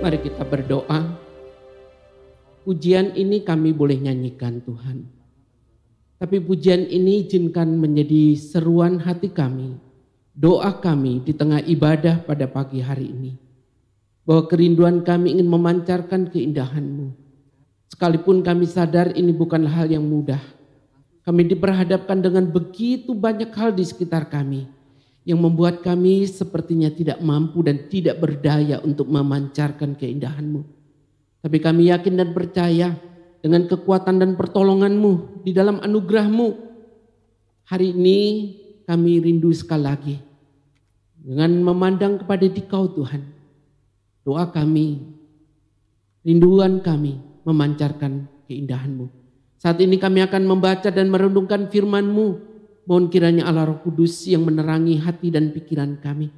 Mari kita berdoa. Pujian ini kami boleh nyanyikan Tuhan. Tapi pujian ini izinkan menjadi seruan hati kami, doa kami di tengah ibadah pada pagi hari ini. Bahwa kerinduan kami ingin memancarkan keindahanMu, Sekalipun kami sadar ini bukanlah hal yang mudah. Kami diperhadapkan dengan begitu banyak hal di sekitar kami yang membuat kami sepertinya tidak mampu dan tidak berdaya untuk memancarkan keindahanMu, Tapi kami yakin dan percaya dengan kekuatan dan pertolonganMu di dalam anugerahMu. Hari ini kami rindu sekali lagi dengan memandang kepada Dikau Tuhan. Doa kami, rinduan kami memancarkan keindahanMu. Saat ini kami akan membaca dan merundungkan FirmanMu. mu Mohon kiranya Allah Roh Kudus yang menerangi hati dan pikiran kami.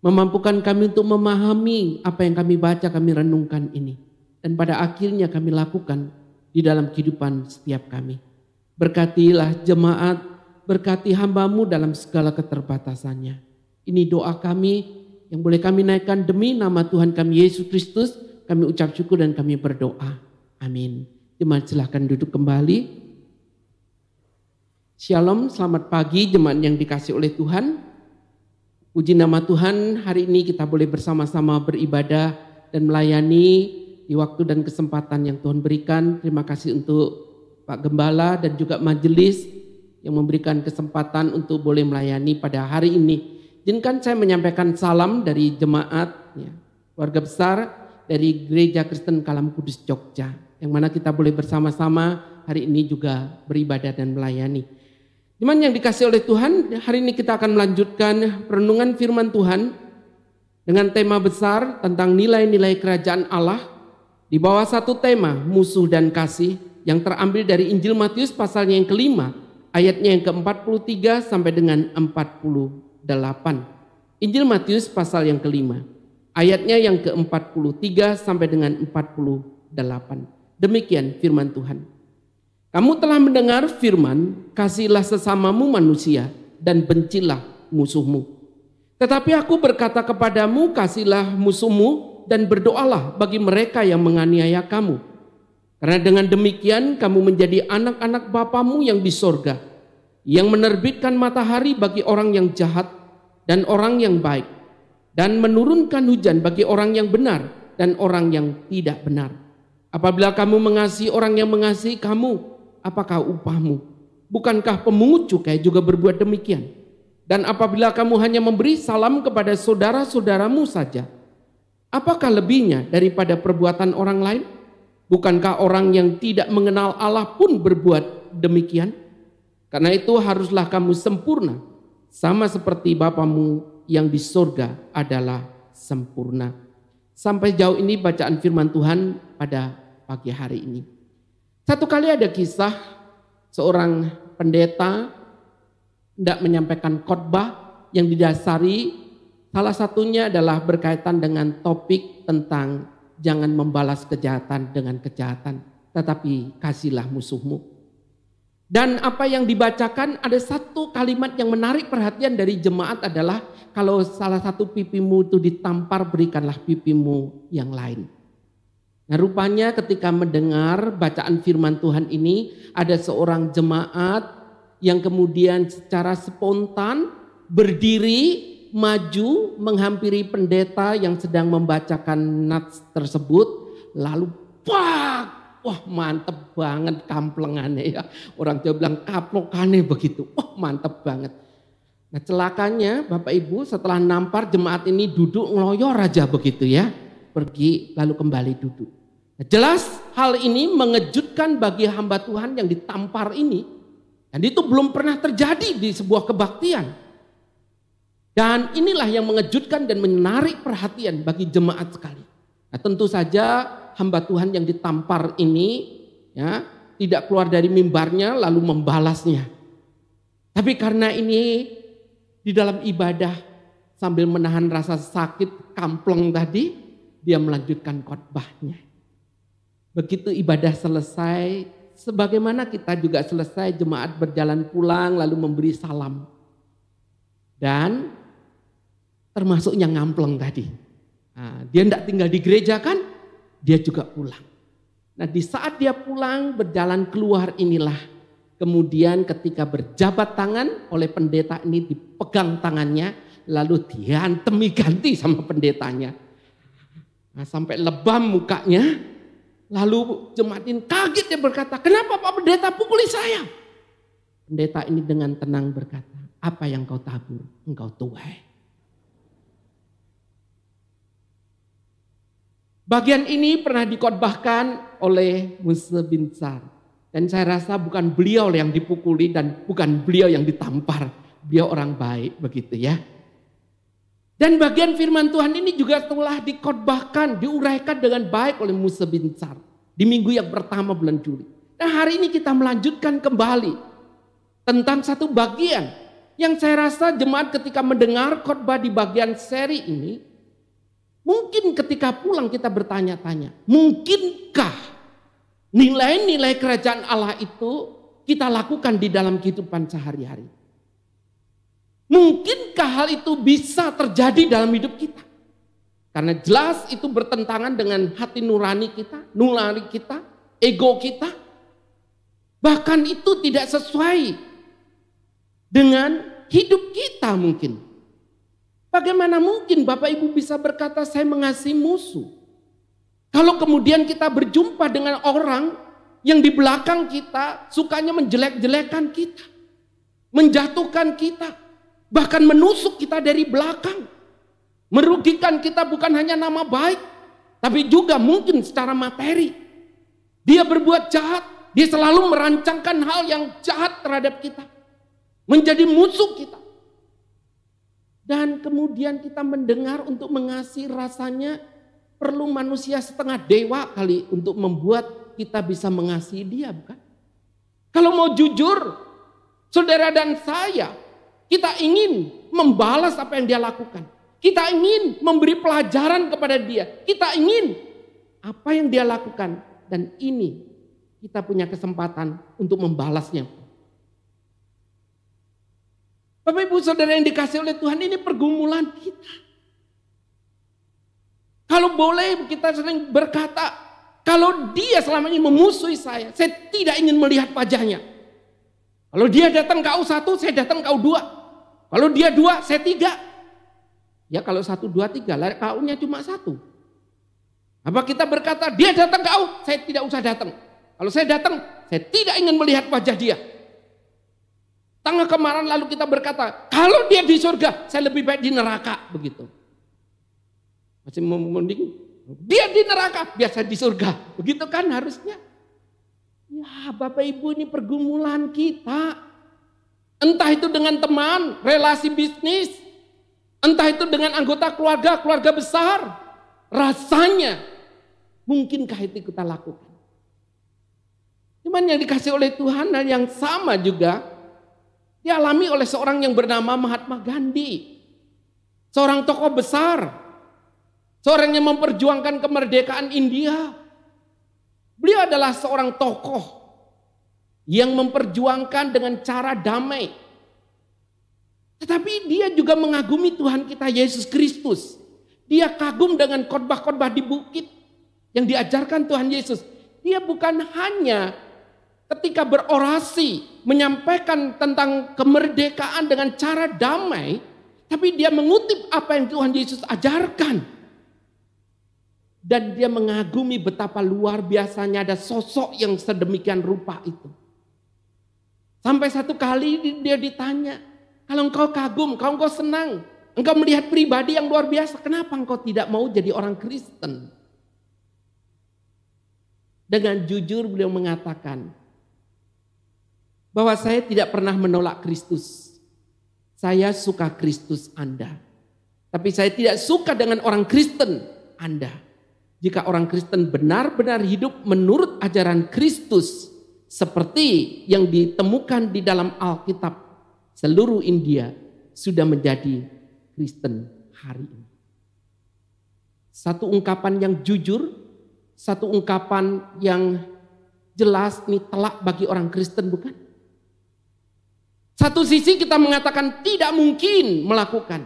Memampukan kami untuk memahami apa yang kami baca, kami renungkan ini. Dan pada akhirnya kami lakukan di dalam kehidupan setiap kami. Berkatilah jemaat, berkati hambamu dalam segala keterbatasannya. Ini doa kami yang boleh kami naikkan demi nama Tuhan kami Yesus Kristus. Kami ucap syukur dan kami berdoa. Amin. Jemaat silahkan duduk kembali. Shalom, selamat pagi jemaat yang dikasih oleh Tuhan. Puji nama Tuhan, hari ini kita boleh bersama-sama beribadah dan melayani di waktu dan kesempatan yang Tuhan berikan. Terima kasih untuk Pak Gembala dan juga majelis yang memberikan kesempatan untuk boleh melayani pada hari ini. Jinkan saya menyampaikan salam dari jemaat, ya, keluarga besar dari Gereja Kristen Kalam Kudus Jogja. Yang mana kita boleh bersama-sama hari ini juga beribadah dan melayani. Cuman yang dikasih oleh Tuhan, hari ini kita akan melanjutkan perenungan firman Tuhan dengan tema besar tentang nilai-nilai kerajaan Allah di bawah satu tema musuh dan kasih yang terambil dari Injil Matius pasalnya yang kelima ayatnya yang ke-43 sampai dengan 48. Injil Matius pasal yang kelima ayatnya yang ke-43 sampai dengan 48. Demikian firman Tuhan. Kamu telah mendengar firman, kasihlah sesamamu manusia dan bencilah musuhmu. Tetapi aku berkata kepadamu, kasihlah musuhmu dan berdoalah bagi mereka yang menganiaya kamu. Karena dengan demikian kamu menjadi anak-anak Bapamu yang di sorga, yang menerbitkan matahari bagi orang yang jahat dan orang yang baik, dan menurunkan hujan bagi orang yang benar dan orang yang tidak benar. Apabila kamu mengasihi orang yang mengasihi kamu, apakah upahmu? Bukankah pemungut cukai juga berbuat demikian? Dan apabila kamu hanya memberi salam kepada saudara-saudaramu saja, apakah lebihnya daripada perbuatan orang lain? Bukankah orang yang tidak mengenal Allah pun berbuat demikian? Karena itu haruslah kamu sempurna, sama seperti Bapamu yang di sorga adalah sempurna. Sampai jauh ini bacaan firman Tuhan pada pagi hari ini. Satu kali ada kisah seorang pendeta tidak menyampaikan khotbah yang didasari salah satunya adalah berkaitan dengan topik tentang jangan membalas kejahatan dengan kejahatan tetapi kasihlah musuhmu. Dan apa yang dibacakan ada satu kalimat yang menarik perhatian dari jemaat adalah kalau salah satu pipimu itu ditampar berikanlah pipimu yang lain. Nah, rupanya ketika mendengar bacaan firman Tuhan ini, ada seorang jemaat yang kemudian secara spontan berdiri maju menghampiri pendeta yang sedang membacakan nats tersebut, lalu pak Wah mantep banget kamplengannya ya. Orang Jawa bilang kaplokane begitu. Wah mantep banget. Nah celakanya Bapak Ibu setelah nampar jemaat ini duduk ngeloyor aja begitu ya. Pergi lalu kembali duduk. Jelas hal ini mengejutkan bagi hamba Tuhan yang ditampar ini. Dan itu belum pernah terjadi di sebuah kebaktian. Dan inilah yang mengejutkan dan menarik perhatian bagi jemaat sekali. Nah, tentu saja hamba Tuhan yang ditampar ini ya, tidak keluar dari mimbarnya lalu membalasnya. Tapi karena ini di dalam ibadah sambil menahan rasa sakit kampleng tadi, dia melanjutkan khotbahnya. Begitu ibadah selesai, sebagaimana kita juga selesai jemaat berjalan pulang lalu memberi salam. Dan termasuk yang ngampleng tadi. Nah, dia tidak tinggal di gereja kan, dia juga pulang. Nah di saat dia pulang berjalan keluar inilah kemudian ketika berjabat tangan oleh pendeta ini dipegang tangannya lalu temi ganti sama pendetanya. Nah, sampai lebam mukanya Lalu jemaat ini kaget dia berkata, kenapa Pak Pendeta pukuli saya? Pendeta ini dengan tenang berkata, apa yang kau tabur, engkau tuai. Bagian ini pernah dikotbahkan oleh Musa bin Sar. Dan saya rasa bukan beliau yang dipukuli dan bukan beliau yang ditampar. Beliau orang baik begitu ya. Dan bagian firman Tuhan ini juga telah dikhotbahkan, diuraikan dengan baik oleh Musa bin Sar di minggu yang pertama bulan Juli. Nah hari ini kita melanjutkan kembali tentang satu bagian yang saya rasa jemaat ketika mendengar khotbah di bagian seri ini mungkin ketika pulang kita bertanya-tanya, mungkinkah nilai-nilai kerajaan Allah itu kita lakukan di dalam kehidupan sehari-hari? Mungkinkah hal itu bisa terjadi dalam hidup kita? Karena jelas itu bertentangan dengan hati nurani kita, nulari kita, ego kita. Bahkan itu tidak sesuai dengan hidup kita mungkin. Bagaimana mungkin Bapak Ibu bisa berkata saya mengasihi musuh? Kalau kemudian kita berjumpa dengan orang yang di belakang kita sukanya menjelek-jelekan kita, menjatuhkan kita, bahkan menusuk kita dari belakang, merugikan kita bukan hanya nama baik, tapi juga mungkin secara materi. Dia berbuat jahat, dia selalu merancangkan hal yang jahat terhadap kita, menjadi musuh kita. Dan kemudian kita mendengar untuk mengasihi rasanya perlu manusia setengah dewa kali untuk membuat kita bisa mengasihi dia bukan? Kalau mau jujur, saudara dan saya kita ingin membalas apa yang dia lakukan. Kita ingin memberi pelajaran kepada dia. Kita ingin apa yang dia lakukan. Dan ini kita punya kesempatan untuk membalasnya. Bapak ibu saudara yang dikasih oleh Tuhan ini pergumulan kita. Kalau boleh kita sering berkata, kalau dia selama ini memusuhi saya, saya tidak ingin melihat wajahnya. Kalau dia datang kau satu, saya datang kau dua. Kalau dia dua, saya tiga. Ya kalau satu, dua, tiga, lauknya cuma satu. Apa kita berkata, dia datang kau? saya tidak usah datang. Kalau saya datang, saya tidak ingin melihat wajah dia. Tanggal kemarin lalu kita berkata, kalau dia di surga, saya lebih baik di neraka. Begitu. Masih mending, dia di neraka, biasa di surga. Begitu kan harusnya. Ya Bapak Ibu ini pergumulan kita. Entah itu dengan teman, relasi bisnis, entah itu dengan anggota keluarga, keluarga besar. Rasanya, mungkinkah itu kita lakukan? Cuman yang dikasih oleh Tuhan dan yang sama juga dialami oleh seorang yang bernama Mahatma Gandhi. Seorang tokoh besar, seorang yang memperjuangkan kemerdekaan India. Beliau adalah seorang tokoh yang memperjuangkan dengan cara damai. Tetapi dia juga mengagumi Tuhan kita Yesus Kristus. Dia kagum dengan khotbah-khotbah di bukit yang diajarkan Tuhan Yesus. Dia bukan hanya ketika berorasi menyampaikan tentang kemerdekaan dengan cara damai, tapi dia mengutip apa yang Tuhan Yesus ajarkan. Dan dia mengagumi betapa luar biasanya ada sosok yang sedemikian rupa itu. Sampai satu kali dia ditanya, kalau engkau kagum, kalau engkau senang, engkau melihat pribadi yang luar biasa, kenapa engkau tidak mau jadi orang Kristen? Dengan jujur beliau mengatakan, bahwa saya tidak pernah menolak Kristus. Saya suka Kristus Anda. Tapi saya tidak suka dengan orang Kristen Anda. Jika orang Kristen benar-benar hidup menurut ajaran Kristus, seperti yang ditemukan di dalam Alkitab seluruh India sudah menjadi Kristen hari ini. Satu ungkapan yang jujur, satu ungkapan yang jelas ini telak bagi orang Kristen bukan? Satu sisi kita mengatakan tidak mungkin melakukan.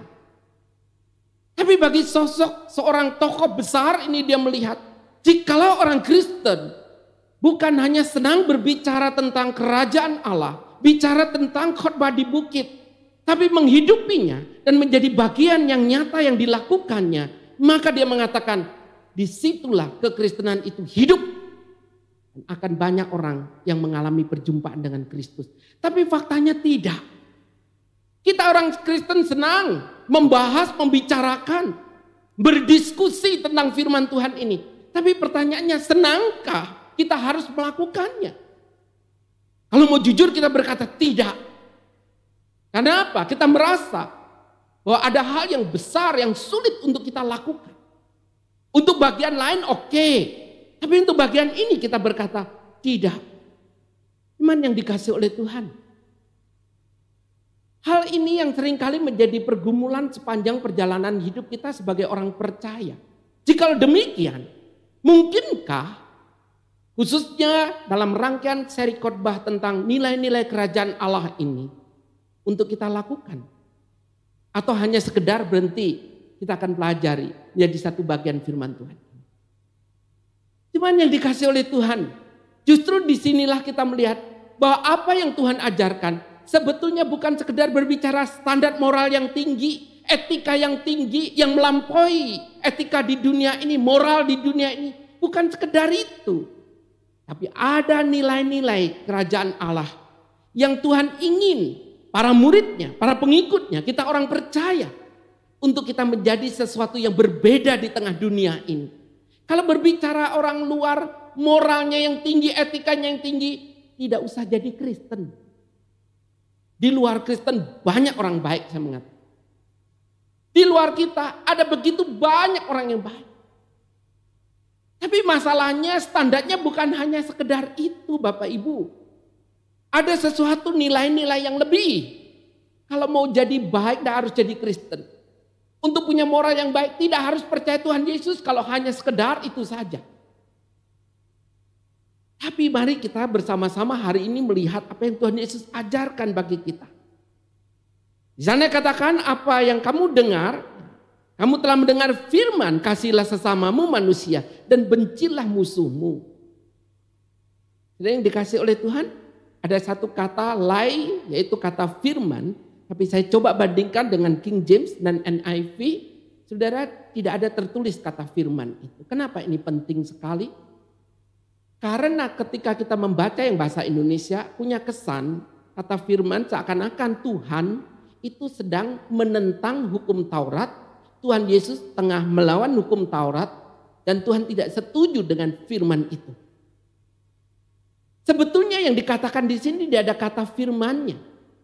Tapi bagi sosok seorang tokoh besar ini dia melihat jikalau orang Kristen bukan hanya senang berbicara tentang kerajaan Allah, bicara tentang khotbah di bukit, tapi menghidupinya dan menjadi bagian yang nyata yang dilakukannya, maka dia mengatakan, disitulah kekristenan itu hidup. Dan akan banyak orang yang mengalami perjumpaan dengan Kristus. Tapi faktanya tidak. Kita orang Kristen senang membahas, membicarakan, berdiskusi tentang firman Tuhan ini. Tapi pertanyaannya, senangkah kita harus melakukannya. Kalau mau jujur kita berkata tidak. Karena apa? Kita merasa bahwa ada hal yang besar yang sulit untuk kita lakukan. Untuk bagian lain oke, okay. tapi untuk bagian ini kita berkata tidak. Iman yang dikasih oleh Tuhan. Hal ini yang seringkali menjadi pergumulan sepanjang perjalanan hidup kita sebagai orang percaya. Jikalau demikian, mungkinkah Khususnya dalam rangkaian seri khotbah tentang nilai-nilai kerajaan Allah ini untuk kita lakukan. Atau hanya sekedar berhenti, kita akan pelajari menjadi satu bagian firman Tuhan. Cuman yang dikasih oleh Tuhan, justru disinilah kita melihat bahwa apa yang Tuhan ajarkan sebetulnya bukan sekedar berbicara standar moral yang tinggi, etika yang tinggi yang melampaui etika di dunia ini, moral di dunia ini. Bukan sekedar itu tapi ada nilai-nilai kerajaan Allah yang Tuhan ingin para muridnya, para pengikutnya, kita orang percaya untuk kita menjadi sesuatu yang berbeda di tengah dunia ini. Kalau berbicara orang luar, moralnya yang tinggi, etikanya yang tinggi, tidak usah jadi Kristen. Di luar Kristen banyak orang baik saya mengatakan. Di luar kita ada begitu banyak orang yang baik. Tapi masalahnya standarnya bukan hanya sekedar itu Bapak Ibu. Ada sesuatu nilai-nilai yang lebih. Kalau mau jadi baik dan harus jadi Kristen. Untuk punya moral yang baik tidak harus percaya Tuhan Yesus kalau hanya sekedar itu saja. Tapi mari kita bersama-sama hari ini melihat apa yang Tuhan Yesus ajarkan bagi kita. Di sana katakan apa yang kamu dengar kamu telah mendengar firman, kasihlah sesamamu manusia dan bencilah musuhmu. Dan yang dikasih oleh Tuhan ada satu kata lai yaitu kata firman. Tapi saya coba bandingkan dengan King James dan NIV. Saudara tidak ada tertulis kata firman itu. Kenapa ini penting sekali? Karena ketika kita membaca yang bahasa Indonesia punya kesan kata firman seakan-akan Tuhan itu sedang menentang hukum Taurat Tuhan Yesus tengah melawan hukum Taurat dan Tuhan tidak setuju dengan firman itu. Sebetulnya yang dikatakan di sini tidak ada kata firmannya.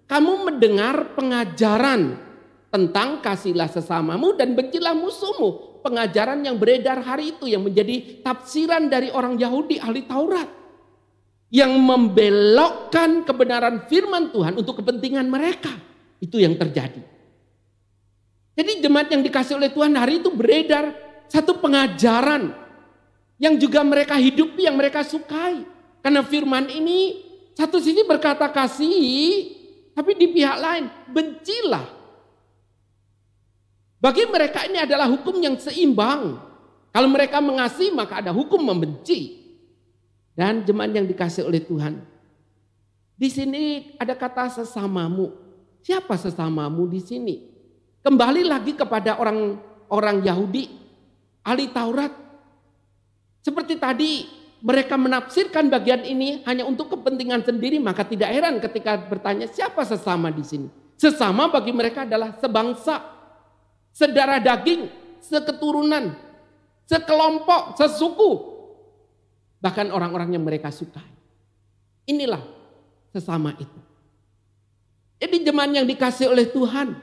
Kamu mendengar pengajaran tentang kasihlah sesamamu dan bencilah musuhmu. Pengajaran yang beredar hari itu yang menjadi tafsiran dari orang Yahudi ahli Taurat. Yang membelokkan kebenaran firman Tuhan untuk kepentingan mereka. Itu yang terjadi. Jadi jemaat yang dikasih oleh Tuhan hari itu beredar satu pengajaran yang juga mereka hidupi, yang mereka sukai. Karena firman ini satu sisi berkata kasih, tapi di pihak lain bencilah. Bagi mereka ini adalah hukum yang seimbang. Kalau mereka mengasihi maka ada hukum membenci. Dan jemaat yang dikasih oleh Tuhan. Di sini ada kata sesamamu. Siapa sesamamu di sini? Kembali lagi kepada orang orang Yahudi, ahli Taurat. Seperti tadi mereka menafsirkan bagian ini hanya untuk kepentingan sendiri, maka tidak heran ketika bertanya siapa sesama di sini. Sesama bagi mereka adalah sebangsa, sedara daging, seketurunan, sekelompok, sesuku, bahkan orang-orang yang mereka sukai. Inilah sesama itu. Jadi jemaat yang dikasih oleh Tuhan,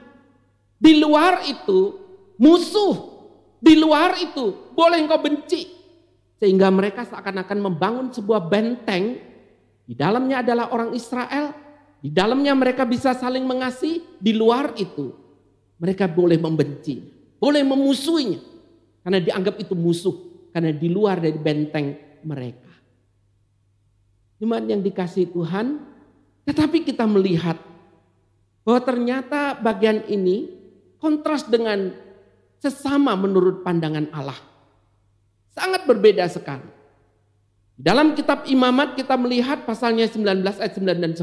di luar itu musuh. Di luar itu boleh engkau benci. Sehingga mereka seakan-akan membangun sebuah benteng. Di dalamnya adalah orang Israel. Di dalamnya mereka bisa saling mengasihi. Di luar itu mereka boleh membenci. Boleh memusuhinya. Karena dianggap itu musuh. Karena di luar dari benteng mereka. Cuman yang dikasih Tuhan. Tetapi kita melihat bahwa ternyata bagian ini kontras dengan sesama menurut pandangan Allah. Sangat berbeda sekali. Dalam kitab Imamat kita melihat pasalnya 19 ayat 9 dan 10.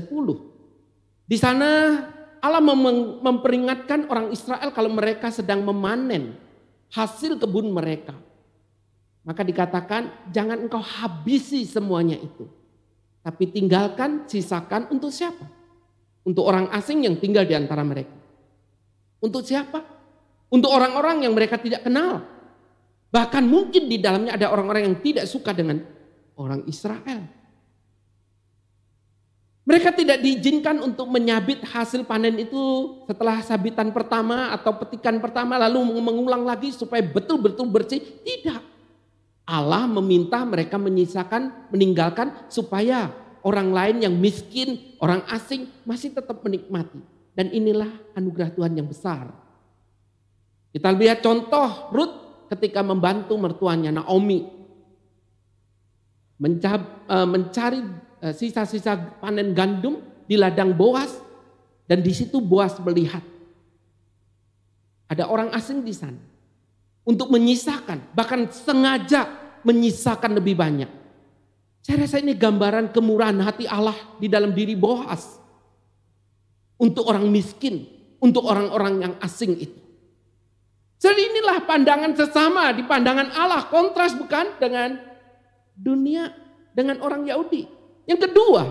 Di sana Allah memperingatkan orang Israel kalau mereka sedang memanen hasil kebun mereka. Maka dikatakan jangan engkau habisi semuanya itu. Tapi tinggalkan, sisakan untuk siapa? Untuk orang asing yang tinggal di antara mereka. Untuk siapa? Untuk orang-orang yang mereka tidak kenal. Bahkan mungkin di dalamnya ada orang-orang yang tidak suka dengan orang Israel. Mereka tidak diizinkan untuk menyabit hasil panen itu setelah sabitan pertama atau petikan pertama lalu mengulang lagi supaya betul-betul bersih. Tidak. Allah meminta mereka menyisakan, meninggalkan supaya orang lain yang miskin, orang asing masih tetap menikmati. Dan inilah anugerah Tuhan yang besar. Kita lihat contoh Ruth ketika membantu mertuanya Naomi eh, mencari eh, sisa-sisa panen gandum di ladang Boas dan di situ Boas melihat ada orang asing di sana untuk menyisakan bahkan sengaja menyisakan lebih banyak. Saya rasa ini gambaran kemurahan hati Allah di dalam diri Boas untuk orang miskin, untuk orang-orang yang asing itu. Jadi inilah pandangan sesama di pandangan Allah kontras bukan dengan dunia dengan orang Yahudi. Yang kedua,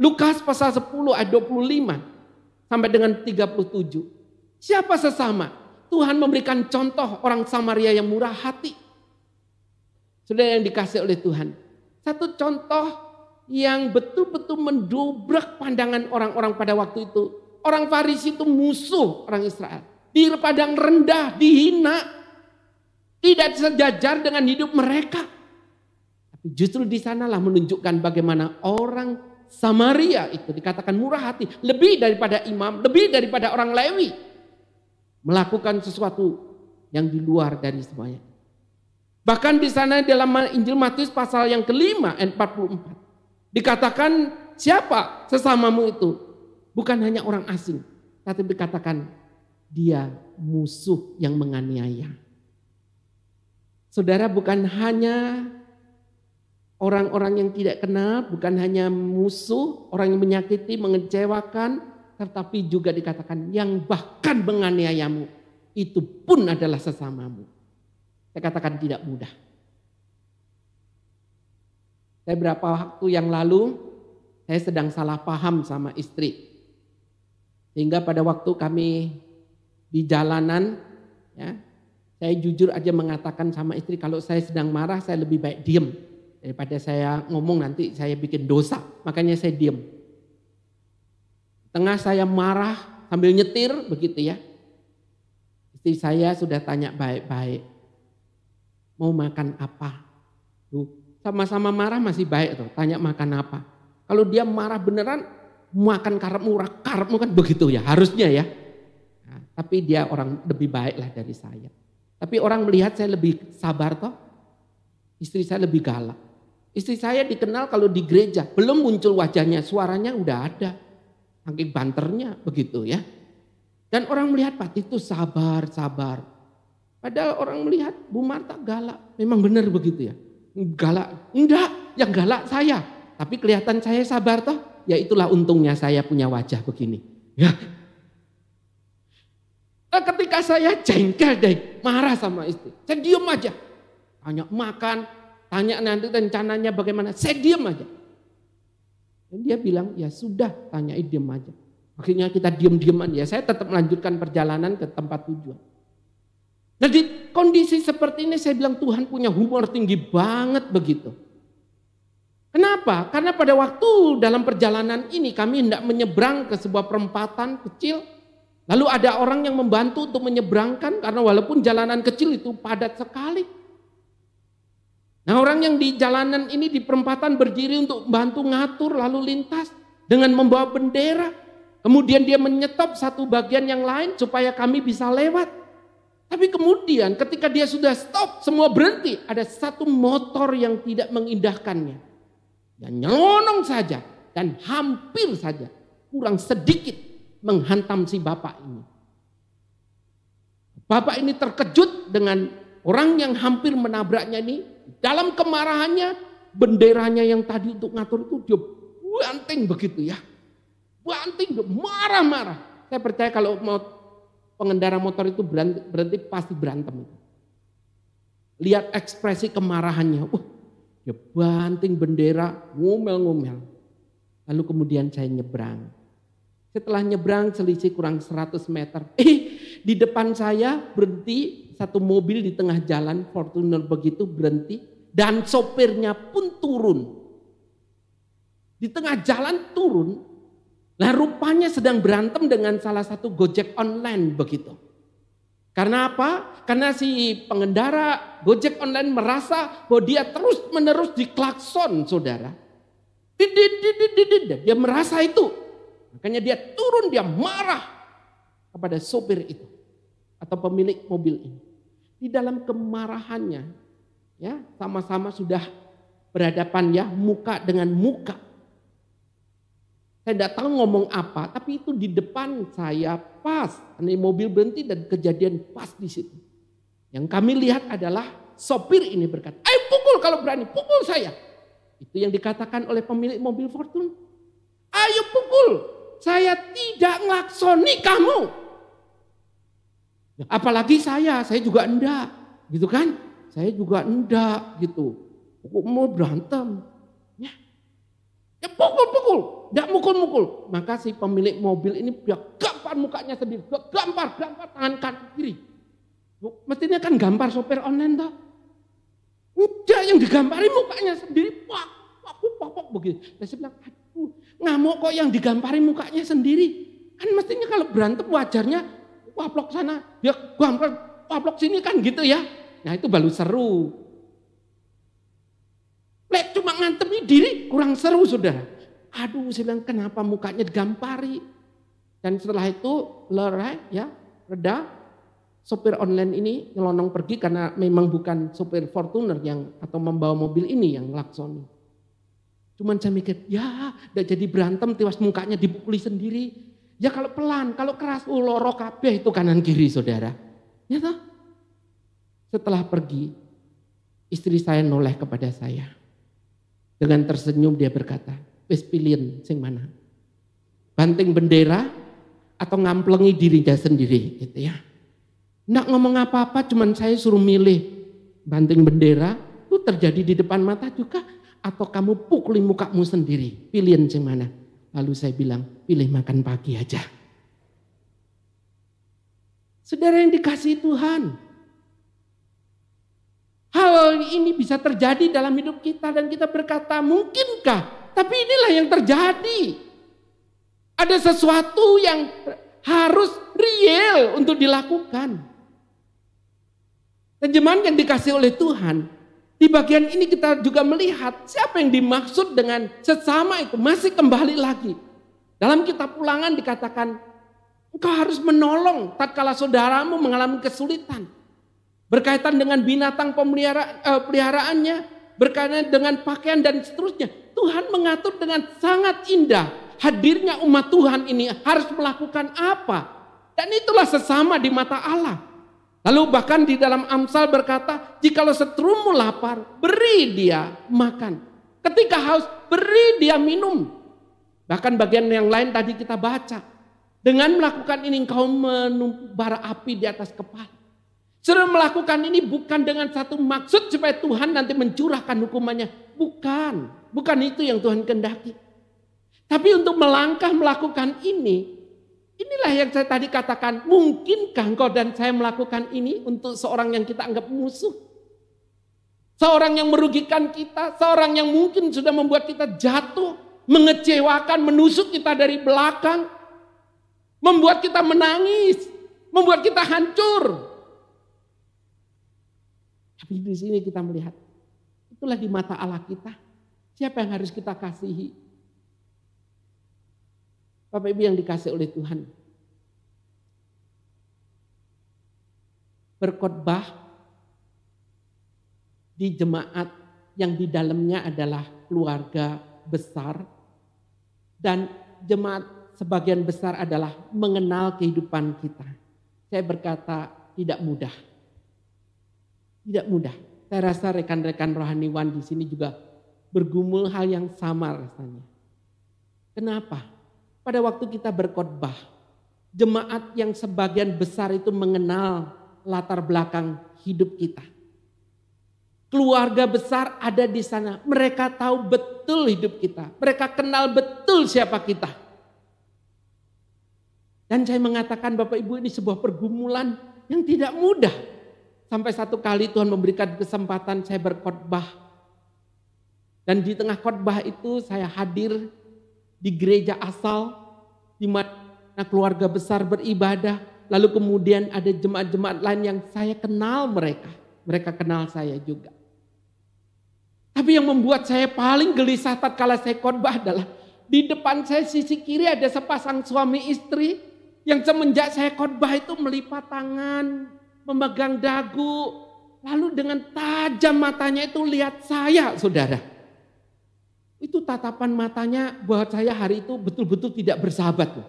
Lukas pasal 10 ayat 25 sampai dengan 37. Siapa sesama? Tuhan memberikan contoh orang Samaria yang murah hati. Sudah yang dikasih oleh Tuhan. Satu contoh yang betul-betul mendobrak pandangan orang-orang pada waktu itu Orang Farisi itu musuh orang Israel. Di padang rendah, dihina. Tidak sejajar dengan hidup mereka. Tapi justru di sanalah menunjukkan bagaimana orang Samaria itu dikatakan murah hati. Lebih daripada imam, lebih daripada orang Lewi. Melakukan sesuatu yang di luar dari semuanya. Bahkan di sana dalam Injil Matius pasal yang kelima, n 44. Dikatakan siapa sesamamu itu? Bukan hanya orang asing, tapi dikatakan dia musuh yang menganiaya. Saudara bukan hanya orang-orang yang tidak kenal, bukan hanya musuh, orang yang menyakiti, mengecewakan, tetapi juga dikatakan yang bahkan menganiayamu, itu pun adalah sesamamu. Saya katakan tidak mudah. Saya berapa waktu yang lalu, saya sedang salah paham sama istri. Sehingga pada waktu kami di jalanan, ya, saya jujur aja mengatakan sama istri kalau saya sedang marah saya lebih baik diem daripada saya ngomong nanti saya bikin dosa. Makanya saya diem. Tengah saya marah sambil nyetir begitu ya. Istri saya sudah tanya baik-baik. Mau makan apa? Tuh, sama-sama marah masih baik tuh, tanya makan apa. Kalau dia marah beneran, makan karepmu, karepmu kan begitu ya, harusnya ya. Nah, tapi dia orang lebih baik lah dari saya. Tapi orang melihat saya lebih sabar toh, istri saya lebih galak. Istri saya dikenal kalau di gereja, belum muncul wajahnya, suaranya udah ada. Saking banternya begitu ya. Dan orang melihat Pak itu sabar, sabar. Padahal orang melihat Bu Marta galak, memang benar begitu ya. Galak, enggak, yang galak saya. Tapi kelihatan saya sabar toh ya itulah untungnya saya punya wajah begini. Ya. Eh, ketika saya jengkel deh, marah sama istri. Saya diem aja. Tanya makan, tanya nanti rencananya bagaimana. Saya diem aja. Dan dia bilang, ya sudah tanya eh, diem aja. Akhirnya kita diem-dieman ya. Saya tetap melanjutkan perjalanan ke tempat tujuan. Nah di kondisi seperti ini saya bilang Tuhan punya humor tinggi banget begitu. Kenapa? Karena pada waktu dalam perjalanan ini kami hendak menyeberang ke sebuah perempatan kecil. Lalu ada orang yang membantu untuk menyeberangkan karena walaupun jalanan kecil itu padat sekali. Nah orang yang di jalanan ini di perempatan berdiri untuk bantu ngatur lalu lintas dengan membawa bendera. Kemudian dia menyetop satu bagian yang lain supaya kami bisa lewat. Tapi kemudian ketika dia sudah stop semua berhenti ada satu motor yang tidak mengindahkannya dan nyelonong saja dan hampir saja kurang sedikit menghantam si bapak ini. Bapak ini terkejut dengan orang yang hampir menabraknya ini. Dalam kemarahannya benderanya yang tadi untuk ngatur itu dia banting begitu ya. Banting marah-marah. Saya percaya kalau mau pengendara motor itu berhenti, berhenti pasti berantem. Lihat ekspresi kemarahannya. Wah, uh, dia ya banting bendera, ngomel-ngomel. Lalu kemudian saya nyebrang. Setelah nyebrang selisih kurang 100 meter. Eh, di depan saya berhenti satu mobil di tengah jalan, Fortuner begitu berhenti. Dan sopirnya pun turun. Di tengah jalan turun. Nah rupanya sedang berantem dengan salah satu gojek online begitu. Karena apa? Karena si pengendara Gojek online merasa bahwa dia terus-menerus diklakson, Saudara. Dia merasa itu. Makanya dia turun, dia marah kepada sopir itu atau pemilik mobil ini. Di dalam kemarahannya, ya sama-sama sudah berhadapan ya muka dengan muka. Saya tidak tahu ngomong apa, tapi itu di depan saya pas. Ini mobil berhenti dan kejadian pas di situ. Yang kami lihat adalah sopir ini berkata, ayo pukul kalau berani, pukul saya. Itu yang dikatakan oleh pemilik mobil Fortune. Ayo pukul, saya tidak ngelaksoni kamu. Apalagi saya, saya juga enggak. Gitu kan? Saya juga enggak gitu. Pukul mau berantem. Ya, ya pukul, pukul. Enggak mukul-mukul. Maka si pemilik mobil ini dia Gampar mukanya sendiri. gampar gampar tangan kanan kiri. Mestinya kan gampar sopir online toh. Udah yang digampari mukanya sendiri. Pak, pak, pak, pak, begitu. Dan saya bilang, aduh ngamuk kok yang digampari mukanya sendiri. Kan mestinya kalau berantem wajarnya waplok sana, dia gampar waplok sini kan gitu ya. Nah itu baru seru. Lek cuma ngantem diri kurang seru saudara. Aduh saya bilang kenapa mukanya digampari. Dan setelah itu lerai ya reda sopir online ini ngelonong pergi karena memang bukan sopir Fortuner yang atau membawa mobil ini yang laksoni. Cuman saya mikir, ya tidak jadi berantem tiwas mukanya dipukuli sendiri. Ya kalau pelan, kalau keras, oh loro kabeh itu kanan kiri saudara. Ya toh? Setelah pergi, istri saya noleh kepada saya. Dengan tersenyum dia berkata, wis pilihan sing mana? Banting bendera atau ngamplengi dirinya sendiri gitu ya. Nggak ngomong apa-apa cuman saya suruh milih banting bendera itu terjadi di depan mata juga atau kamu pukuli mukamu sendiri pilihan yang mana lalu saya bilang pilih makan pagi aja saudara yang dikasih Tuhan hal ini bisa terjadi dalam hidup kita dan kita berkata mungkinkah tapi inilah yang terjadi ada sesuatu yang harus real untuk dilakukan. Dan jemaat yang dikasih oleh Tuhan, di bagian ini kita juga melihat siapa yang dimaksud dengan sesama itu masih kembali lagi. Dalam kitab pulangan dikatakan, engkau harus menolong tatkala saudaramu mengalami kesulitan. Berkaitan dengan binatang pemelihara, eh, peliharaannya, berkaitan dengan pakaian dan seterusnya. Tuhan mengatur dengan sangat indah hadirnya umat Tuhan ini harus melakukan apa. Dan itulah sesama di mata Allah. Lalu bahkan di dalam Amsal berkata, jikalau setrumu lapar, beri dia makan. Ketika haus, beri dia minum. Bahkan bagian yang lain tadi kita baca. Dengan melakukan ini engkau menumpuk bara api di atas kepala. Sudah melakukan ini bukan dengan satu maksud supaya Tuhan nanti mencurahkan hukumannya. Bukan, bukan itu yang Tuhan kendaki. Tapi untuk melangkah melakukan ini, inilah yang saya tadi katakan, mungkinkah engkau dan saya melakukan ini untuk seorang yang kita anggap musuh? Seorang yang merugikan kita, seorang yang mungkin sudah membuat kita jatuh, mengecewakan, menusuk kita dari belakang, membuat kita menangis, membuat kita hancur. Tapi di sini kita melihat, itulah di mata Allah kita, siapa yang harus kita kasihi, Bapak Ibu yang dikasih oleh Tuhan. Berkhotbah di jemaat yang di dalamnya adalah keluarga besar dan jemaat sebagian besar adalah mengenal kehidupan kita. Saya berkata tidak mudah. Tidak mudah. Saya rasa rekan-rekan rohaniwan di sini juga bergumul hal yang sama rasanya. Kenapa? Pada waktu kita berkhotbah, jemaat yang sebagian besar itu mengenal latar belakang hidup kita. Keluarga besar ada di sana. Mereka tahu betul hidup kita. Mereka kenal betul siapa kita. Dan saya mengatakan Bapak Ibu ini sebuah pergumulan yang tidak mudah. Sampai satu kali Tuhan memberikan kesempatan saya berkhotbah. Dan di tengah khotbah itu saya hadir di gereja asal, di mana keluarga besar beribadah, lalu kemudian ada jemaat-jemaat lain yang saya kenal mereka. Mereka kenal saya juga. Tapi yang membuat saya paling gelisah tatkala saya khotbah adalah di depan saya sisi kiri ada sepasang suami istri yang semenjak saya khotbah itu melipat tangan, memegang dagu, lalu dengan tajam matanya itu lihat saya, saudara. Itu tatapan matanya buat saya hari itu betul-betul tidak bersahabat. Tuh.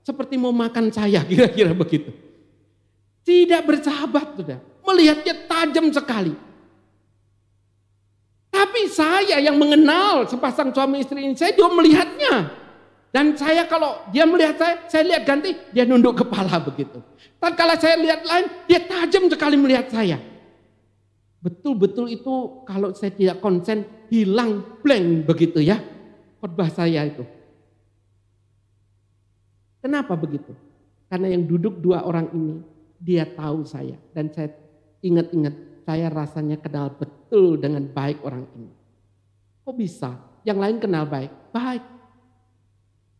Seperti mau makan saya kira-kira begitu. Tidak bersahabat, sudah. Melihatnya tajam sekali. Tapi saya yang mengenal sepasang suami istri ini, saya juga melihatnya. Dan saya kalau dia melihat saya, saya lihat ganti, dia nunduk kepala begitu. kalau saya lihat lain, dia tajam sekali melihat saya. Betul-betul itu kalau saya tidak konsen hilang blank begitu ya khotbah saya itu. Kenapa begitu? Karena yang duduk dua orang ini dia tahu saya dan saya ingat-ingat saya rasanya kenal betul dengan baik orang ini. Kok bisa? Yang lain kenal baik, baik.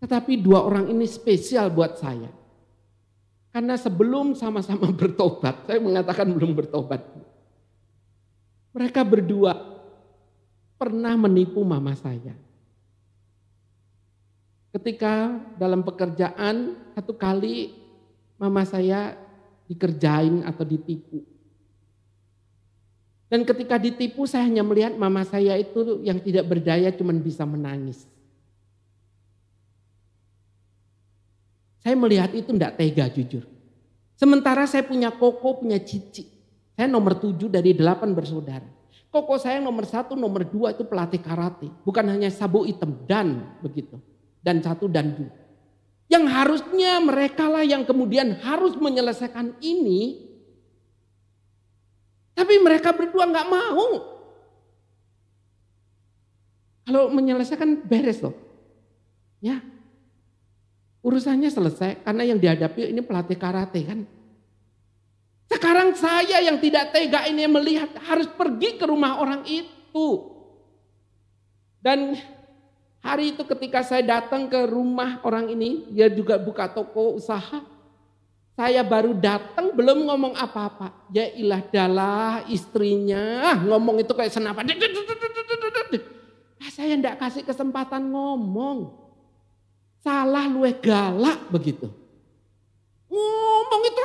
Tetapi dua orang ini spesial buat saya. Karena sebelum sama-sama bertobat, saya mengatakan belum bertobat. Mereka berdua pernah menipu mama saya. Ketika dalam pekerjaan satu kali mama saya dikerjain atau ditipu. Dan ketika ditipu saya hanya melihat mama saya itu yang tidak berdaya cuman bisa menangis. Saya melihat itu tidak tega jujur. Sementara saya punya koko, punya cicit. Saya nomor tujuh dari delapan bersaudara. Koko saya nomor satu, nomor dua itu pelatih karate. Bukan hanya sabu hitam dan begitu. Dan satu dan dua. Yang harusnya mereka lah yang kemudian harus menyelesaikan ini. Tapi mereka berdua nggak mau. Kalau menyelesaikan beres loh. Ya. Urusannya selesai karena yang dihadapi ini pelatih karate kan. Sekarang saya yang tidak tega ini melihat harus pergi ke rumah orang itu. Dan hari itu ketika saya datang ke rumah orang ini, dia juga buka toko usaha. Saya baru datang belum ngomong apa-apa. Ya ilah dalah istrinya ah, ngomong itu kayak senapan. Nah, saya tidak kasih kesempatan ngomong. Salah luwe galak begitu. Ngomong itu.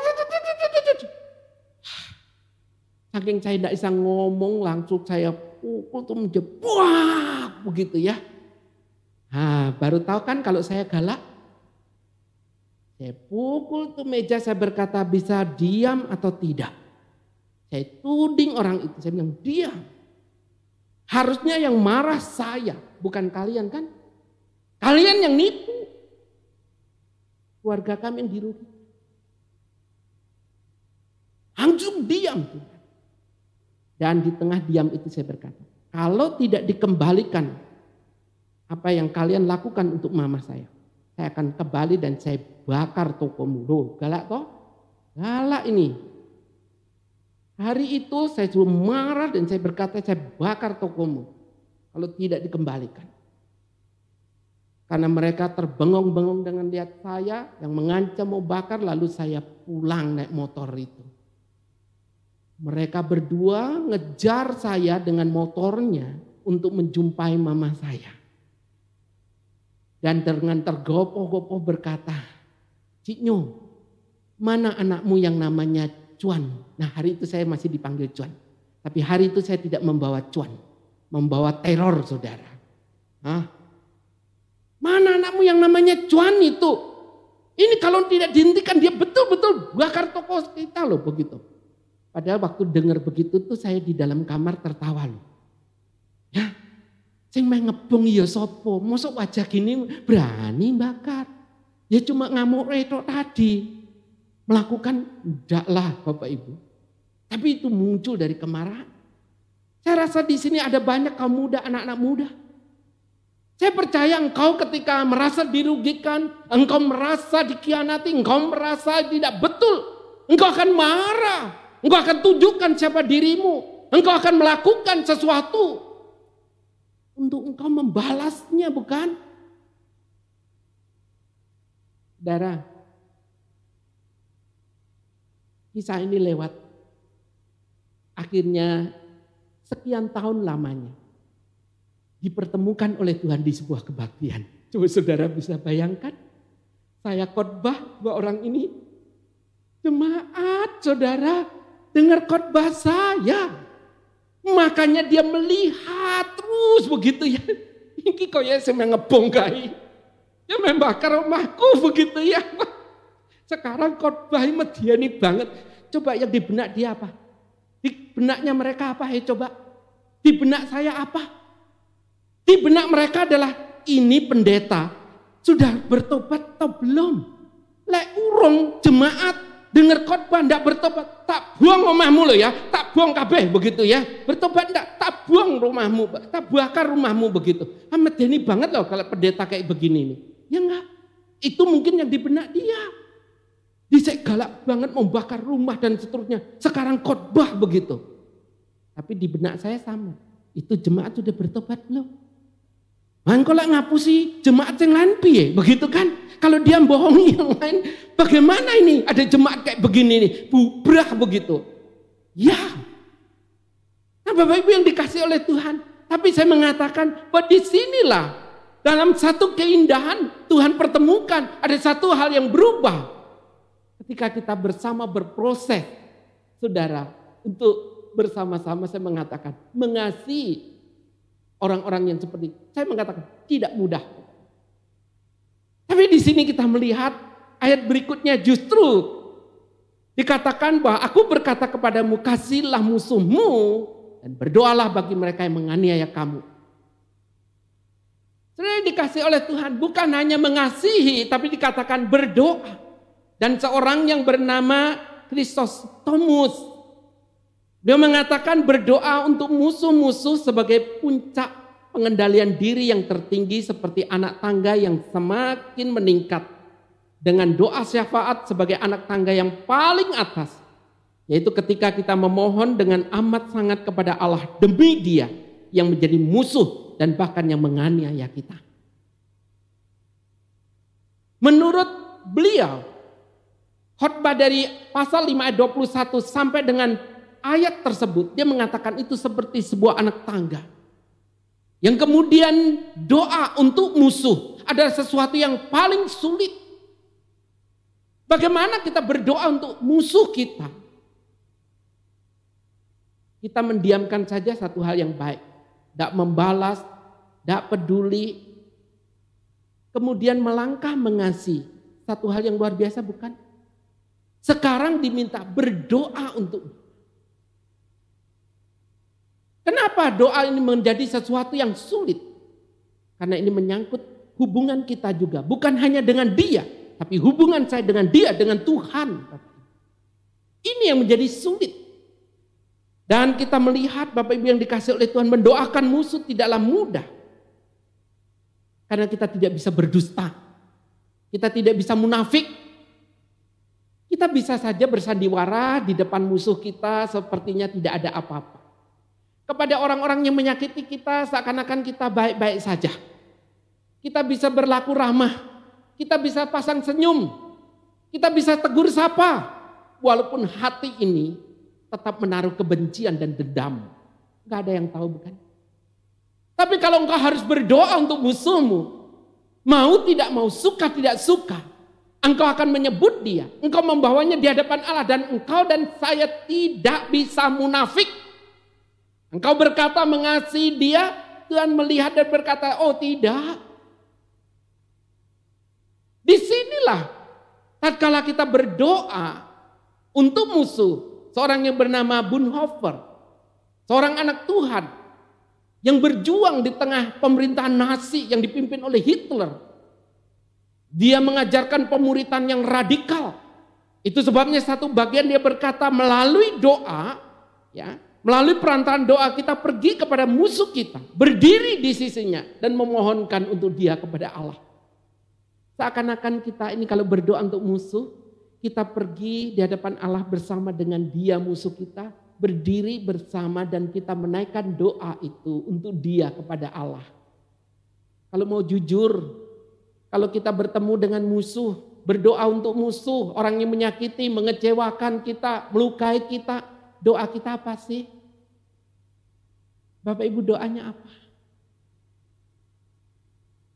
Saking saya tidak bisa ngomong langsung saya pukul tuh menjebuak begitu ya. Nah, baru tahu kan kalau saya galak. Saya pukul tuh meja saya berkata bisa diam atau tidak. Saya tuding orang itu, saya bilang diam. Harusnya yang marah saya, bukan kalian kan? Kalian yang nipu. Keluarga kami yang dirugikan. Hancur diam tuh. Dan di tengah diam itu saya berkata, kalau tidak dikembalikan apa yang kalian lakukan untuk mama saya, saya akan kembali dan saya bakar toko mulu. galak toh? Galak ini. Hari itu saya suruh marah dan saya berkata saya bakar tokomu. Kalau tidak dikembalikan. Karena mereka terbengong-bengong dengan lihat saya yang mengancam mau bakar lalu saya pulang naik motor itu. Mereka berdua ngejar saya dengan motornya untuk menjumpai mama saya. Dan dengan tergopoh-gopoh berkata, Nyo, mana anakmu yang namanya Cuan? Nah hari itu saya masih dipanggil Cuan. Tapi hari itu saya tidak membawa Cuan. Membawa teror saudara. Hah? Mana anakmu yang namanya Cuan itu? Ini kalau tidak dihentikan dia betul-betul bakar toko kita loh begitu. Padahal waktu dengar begitu tuh saya di dalam kamar tertawa loh. Ya, saya main ngebung ya sopo, mosok wajah gini berani bakar. Ya cuma ngamuk itu tadi. Melakukan daklah Bapak Ibu. Tapi itu muncul dari kemarahan. Saya rasa di sini ada banyak kaum muda, anak-anak muda. Saya percaya engkau ketika merasa dirugikan, engkau merasa dikhianati, engkau merasa tidak betul, engkau akan marah. Engkau akan tunjukkan siapa dirimu. Engkau akan melakukan sesuatu untuk engkau membalasnya, bukan? Saudara, kisah ini lewat. Akhirnya sekian tahun lamanya dipertemukan oleh Tuhan di sebuah kebaktian. Coba saudara bisa bayangkan, saya khotbah dua orang ini jemaat saudara dengar khotbah saya. Makanya dia melihat terus begitu ya. Ini kok ya saya ngebongkai. Ya membakar rumahku begitu ya. Sekarang khotbah media ini banget. Coba yang di benak dia apa? Di benaknya mereka apa? Hei coba. Di benak saya apa? Di benak mereka adalah ini pendeta sudah bertobat atau belum? Lek urung jemaat dengar khotbah ndak bertobat, tak buang rumahmu lo ya, tak buang kabeh begitu ya. Bertobat ndak, tak buang rumahmu, tak bakar rumahmu begitu. amat ini banget loh kalau pendeta kayak begini nih. Ya enggak. Itu mungkin yang dibenak dia. Dicek galak banget membakar rumah dan seterusnya. Sekarang khotbah begitu. Tapi dibenak saya sama. Itu jemaat sudah bertobat belum? Lain kalau ngapusi jemaat yang lain piye? Begitu kan? Kalau dia bohongi yang lain, bagaimana ini? Ada jemaat kayak begini nih, bubrah begitu. Ya. Nah, Bapak Ibu yang dikasih oleh Tuhan. Tapi saya mengatakan bahwa disinilah dalam satu keindahan Tuhan pertemukan ada satu hal yang berubah ketika kita bersama berproses saudara untuk bersama-sama saya mengatakan mengasihi orang-orang yang seperti Saya mengatakan tidak mudah. Tapi di sini kita melihat ayat berikutnya justru dikatakan bahwa aku berkata kepadamu kasihlah musuhmu dan berdoalah bagi mereka yang menganiaya kamu. Sebenarnya dikasih oleh Tuhan bukan hanya mengasihi tapi dikatakan berdoa. Dan seorang yang bernama Kristus Tomus dia mengatakan berdoa untuk musuh-musuh sebagai puncak pengendalian diri yang tertinggi seperti anak tangga yang semakin meningkat. Dengan doa syafaat sebagai anak tangga yang paling atas. Yaitu ketika kita memohon dengan amat sangat kepada Allah demi dia yang menjadi musuh dan bahkan yang menganiaya kita. Menurut beliau, khotbah dari pasal 5 ayat 21 sampai dengan ayat tersebut dia mengatakan itu seperti sebuah anak tangga. Yang kemudian doa untuk musuh adalah sesuatu yang paling sulit. Bagaimana kita berdoa untuk musuh kita? Kita mendiamkan saja satu hal yang baik. Tidak membalas, tidak peduli. Kemudian melangkah mengasihi. Satu hal yang luar biasa bukan? Sekarang diminta berdoa untuk Kenapa doa ini menjadi sesuatu yang sulit? Karena ini menyangkut hubungan kita juga, bukan hanya dengan Dia, tapi hubungan saya dengan Dia, dengan Tuhan. Ini yang menjadi sulit. Dan kita melihat Bapak Ibu yang dikasih oleh Tuhan mendoakan musuh tidaklah mudah. Karena kita tidak bisa berdusta. Kita tidak bisa munafik. Kita bisa saja bersandiwara di depan musuh kita sepertinya tidak ada apa-apa kepada orang-orang yang menyakiti kita seakan-akan kita baik-baik saja. Kita bisa berlaku ramah, kita bisa pasang senyum, kita bisa tegur sapa. Walaupun hati ini tetap menaruh kebencian dan dendam. Gak ada yang tahu bukan? Tapi kalau engkau harus berdoa untuk musuhmu, mau tidak mau, suka tidak suka, engkau akan menyebut dia, engkau membawanya di hadapan Allah dan engkau dan saya tidak bisa munafik Engkau berkata mengasihi dia, Tuhan melihat dan berkata, oh tidak. Disinilah, tatkala kita berdoa untuk musuh, seorang yang bernama Bunhofer, seorang anak Tuhan, yang berjuang di tengah pemerintahan Nazi yang dipimpin oleh Hitler. Dia mengajarkan pemuritan yang radikal. Itu sebabnya satu bagian dia berkata melalui doa, ya, Melalui perantaraan doa kita pergi kepada musuh kita, berdiri di sisinya dan memohonkan untuk dia kepada Allah. Seakan-akan kita ini kalau berdoa untuk musuh, kita pergi di hadapan Allah bersama dengan dia musuh kita, berdiri bersama dan kita menaikkan doa itu untuk dia kepada Allah. Kalau mau jujur, kalau kita bertemu dengan musuh, berdoa untuk musuh, orang yang menyakiti, mengecewakan kita, melukai kita, doa kita apa sih? Bapak Ibu doanya apa?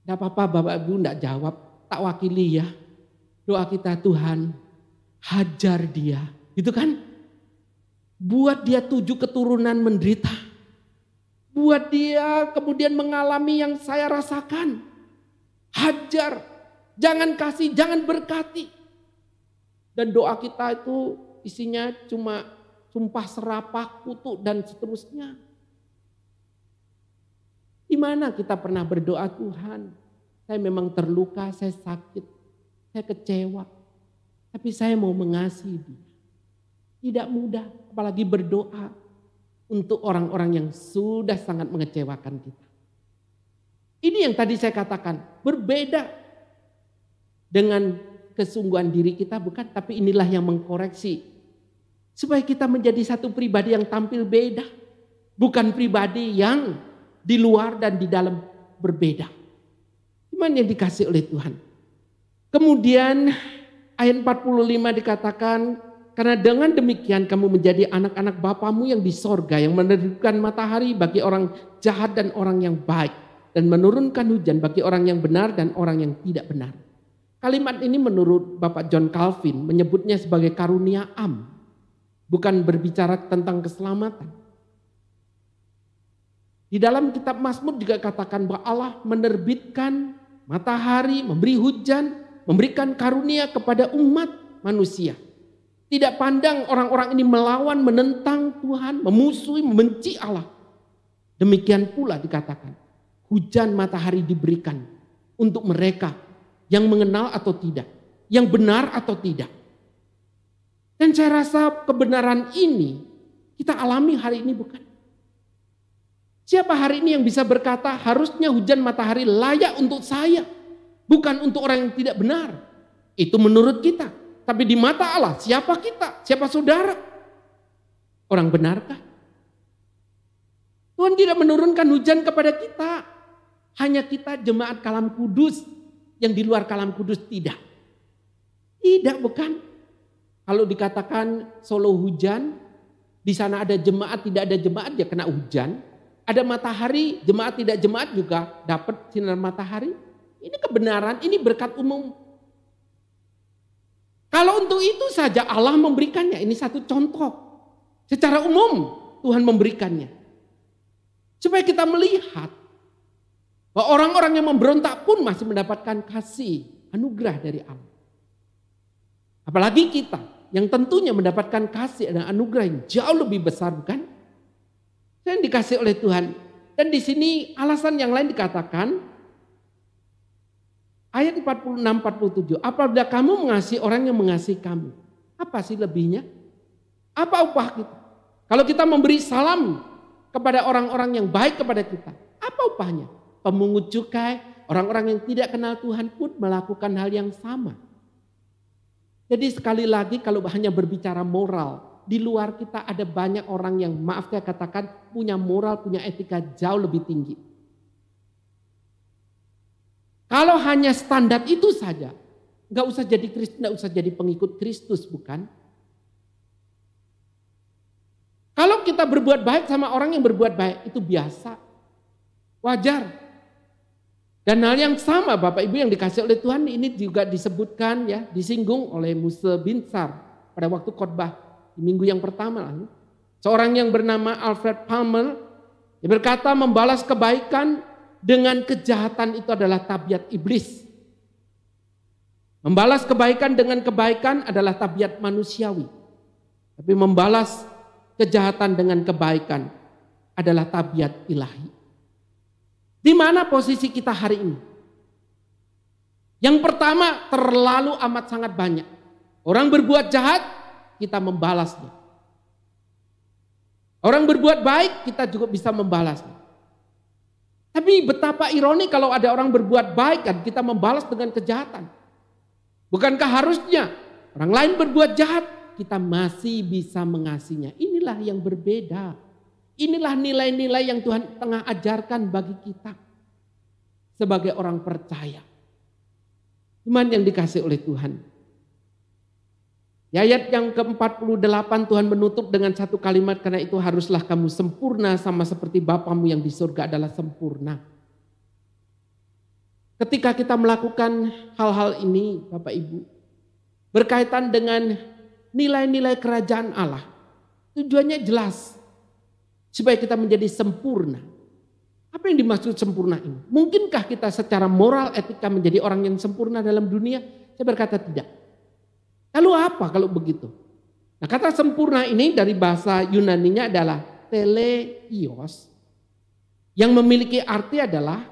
Tidak apa-apa Bapak Ibu tidak jawab, tak wakili ya. Doa kita Tuhan, hajar dia. Gitu kan? Buat dia tujuh keturunan menderita. Buat dia kemudian mengalami yang saya rasakan. Hajar, jangan kasih, jangan berkati. Dan doa kita itu isinya cuma sumpah serapah, kutuk dan seterusnya. Di mana kita pernah berdoa Tuhan, saya memang terluka, saya sakit, saya kecewa. Tapi saya mau mengasihi dia. Tidak mudah, apalagi berdoa untuk orang-orang yang sudah sangat mengecewakan kita. Ini yang tadi saya katakan, berbeda dengan kesungguhan diri kita bukan, tapi inilah yang mengkoreksi. Supaya kita menjadi satu pribadi yang tampil beda. Bukan pribadi yang di luar dan di dalam berbeda. Iman yang dikasih oleh Tuhan. Kemudian ayat 45 dikatakan, karena dengan demikian kamu menjadi anak-anak Bapamu yang di sorga, yang menerbitkan matahari bagi orang jahat dan orang yang baik. Dan menurunkan hujan bagi orang yang benar dan orang yang tidak benar. Kalimat ini menurut Bapak John Calvin menyebutnya sebagai karunia am. Bukan berbicara tentang keselamatan. Di dalam kitab Mazmur juga katakan bahwa Allah menerbitkan matahari, memberi hujan, memberikan karunia kepada umat manusia. Tidak pandang orang-orang ini melawan, menentang Tuhan, memusuhi, membenci Allah. Demikian pula dikatakan, hujan matahari diberikan untuk mereka yang mengenal atau tidak, yang benar atau tidak. Dan saya rasa kebenaran ini kita alami hari ini bukan? Siapa hari ini yang bisa berkata harusnya hujan matahari layak untuk saya, bukan untuk orang yang tidak benar. Itu menurut kita. Tapi di mata Allah, siapa kita? Siapa saudara? Orang benarkah? Tuhan tidak menurunkan hujan kepada kita. Hanya kita jemaat kalam kudus. Yang di luar kalam kudus tidak. Tidak bukan. Kalau dikatakan solo hujan, di sana ada jemaat, tidak ada jemaat, ya kena hujan. Ada matahari, jemaat tidak jemaat juga dapat sinar matahari. Ini kebenaran, ini berkat umum. Kalau untuk itu saja Allah memberikannya. Ini satu contoh. Secara umum Tuhan memberikannya. Supaya kita melihat bahwa orang-orang yang memberontak pun masih mendapatkan kasih, anugerah dari Allah. Apalagi kita yang tentunya mendapatkan kasih dan anugerah yang jauh lebih besar bukan? yang dikasih oleh Tuhan. Dan di sini alasan yang lain dikatakan ayat 46 47, apabila kamu mengasihi orang yang mengasihi kamu, apa sih lebihnya? Apa upah kita? Kalau kita memberi salam kepada orang-orang yang baik kepada kita, apa upahnya? Pemungut cukai, orang-orang yang tidak kenal Tuhan pun melakukan hal yang sama. Jadi sekali lagi kalau hanya berbicara moral, di luar kita ada banyak orang yang maaf saya katakan punya moral, punya etika jauh lebih tinggi. Kalau hanya standar itu saja, nggak usah jadi Kristen, nggak usah jadi pengikut Kristus, bukan? Kalau kita berbuat baik sama orang yang berbuat baik, itu biasa, wajar. Dan hal yang sama Bapak Ibu yang dikasih oleh Tuhan ini juga disebutkan ya, disinggung oleh Musa Binsar pada waktu khotbah di minggu yang pertama lah. Seorang yang bernama Alfred Palmer yang berkata membalas kebaikan dengan kejahatan itu adalah tabiat iblis. Membalas kebaikan dengan kebaikan adalah tabiat manusiawi. Tapi membalas kejahatan dengan kebaikan adalah tabiat ilahi. Di mana posisi kita hari ini? Yang pertama, terlalu amat sangat banyak orang berbuat jahat, kita membalasnya. Orang berbuat baik, kita juga bisa membalasnya. Tapi betapa ironi kalau ada orang berbuat baik dan kita membalas dengan kejahatan. Bukankah harusnya orang lain berbuat jahat, kita masih bisa mengasihinya. Inilah yang berbeda. Inilah nilai-nilai yang Tuhan tengah ajarkan bagi kita sebagai orang percaya. Iman yang dikasih oleh Tuhan. Di ayat yang ke-48 Tuhan menutup dengan satu kalimat karena itu haruslah kamu sempurna sama seperti Bapamu yang di surga adalah sempurna. Ketika kita melakukan hal-hal ini Bapak Ibu berkaitan dengan nilai-nilai kerajaan Allah. Tujuannya jelas supaya kita menjadi sempurna. Apa yang dimaksud sempurna ini? Mungkinkah kita secara moral etika menjadi orang yang sempurna dalam dunia? Saya berkata tidak. Lalu apa kalau begitu? Nah kata sempurna ini dari bahasa Yunaninya adalah teleios. Yang memiliki arti adalah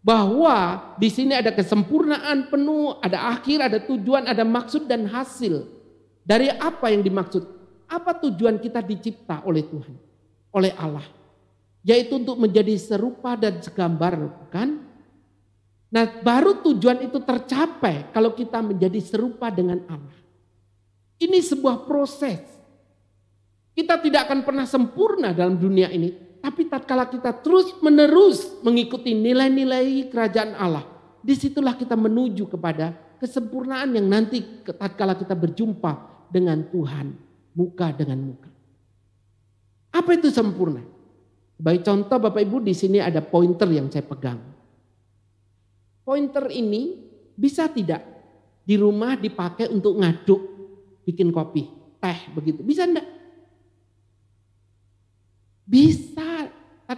bahwa di sini ada kesempurnaan penuh, ada akhir, ada tujuan, ada maksud dan hasil. Dari apa yang dimaksud? Apa tujuan kita dicipta oleh Tuhan, oleh Allah? Yaitu untuk menjadi serupa dan segambar, bukan? Nah, baru tujuan itu tercapai kalau kita menjadi serupa dengan Allah. Ini sebuah proses. Kita tidak akan pernah sempurna dalam dunia ini, tapi tatkala kita terus menerus mengikuti nilai-nilai kerajaan Allah, disitulah kita menuju kepada kesempurnaan yang nanti tatkala kita berjumpa dengan Tuhan muka dengan muka. Apa itu sempurna? Baik contoh Bapak Ibu di sini ada pointer yang saya pegang. Pointer ini bisa tidak di rumah dipakai untuk ngaduk bikin kopi, teh begitu. Bisa enggak? Bisa.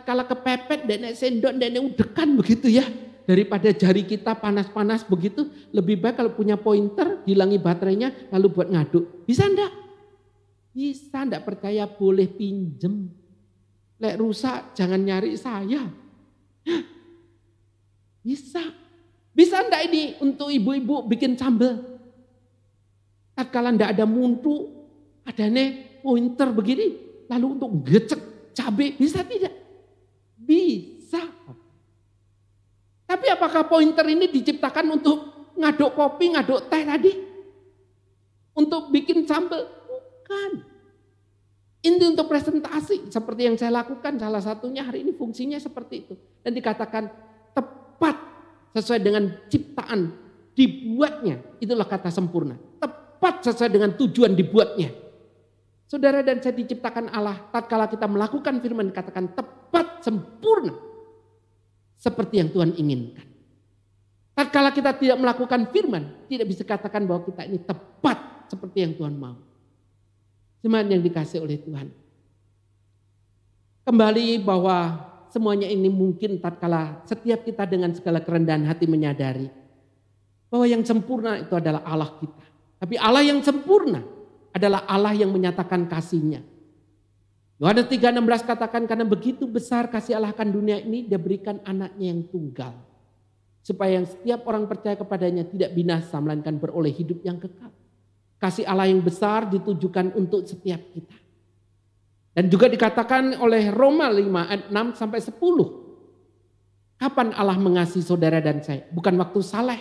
Kalau kepepet nenek sendok nenek udekan begitu ya. Daripada jari kita panas-panas begitu, lebih baik kalau punya pointer, hilangi baterainya, lalu buat ngaduk. Bisa enggak? Bisa enggak percaya boleh pinjem. Lek rusak jangan nyari saya. Bisa. Bisa enggak ini untuk ibu-ibu bikin sambal? tatkala ndak ada muntu, adanya pointer begini, lalu untuk gecek cabai bisa tidak? Bisa. Tapi apakah pointer ini diciptakan untuk ngaduk kopi, ngaduk teh tadi? Untuk bikin sambal? Bukan. Ini untuk presentasi, seperti yang saya lakukan salah satunya hari ini fungsinya seperti itu. Dan dikatakan tepat sesuai dengan ciptaan, dibuatnya, itulah kata sempurna. Tepat tepat sesuai dengan tujuan dibuatnya. Saudara dan saya diciptakan Allah, tatkala kita melakukan firman katakan tepat sempurna seperti yang Tuhan inginkan. Tatkala kita tidak melakukan firman, tidak bisa katakan bahwa kita ini tepat seperti yang Tuhan mau. Cuman yang dikasih oleh Tuhan. Kembali bahwa semuanya ini mungkin tatkala setiap kita dengan segala kerendahan hati menyadari bahwa yang sempurna itu adalah Allah kita. Tapi Allah yang sempurna adalah Allah yang menyatakan kasihnya. Yohanes 3:16 katakan karena begitu besar kasih Allah akan dunia ini dia berikan anaknya yang tunggal. Supaya yang setiap orang percaya kepadanya tidak binasa melainkan beroleh hidup yang kekal. Kasih Allah yang besar ditujukan untuk setiap kita. Dan juga dikatakan oleh Roma 5 ayat 6 sampai 10. Kapan Allah mengasihi saudara dan saya? Bukan waktu saleh,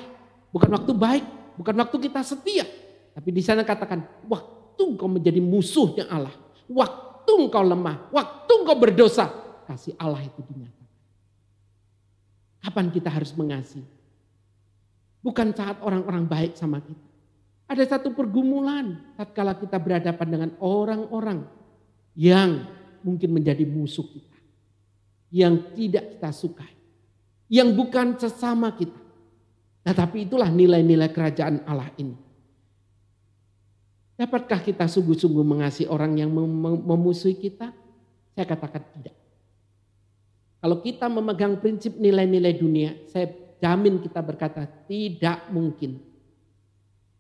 bukan waktu baik, bukan waktu kita setia, tapi di sana katakan, waktu engkau menjadi musuhnya Allah. Waktu engkau lemah, waktu engkau berdosa. Kasih Allah itu dinyatakan. Kapan kita harus mengasihi? Bukan saat orang-orang baik sama kita. Ada satu pergumulan tatkala kita berhadapan dengan orang-orang yang mungkin menjadi musuh kita. Yang tidak kita sukai. Yang bukan sesama kita. Nah tapi itulah nilai-nilai kerajaan Allah ini Dapatkah kita sungguh-sungguh mengasihi orang yang mem memusuhi kita? Saya katakan tidak. Kalau kita memegang prinsip nilai-nilai dunia, saya jamin kita berkata tidak mungkin.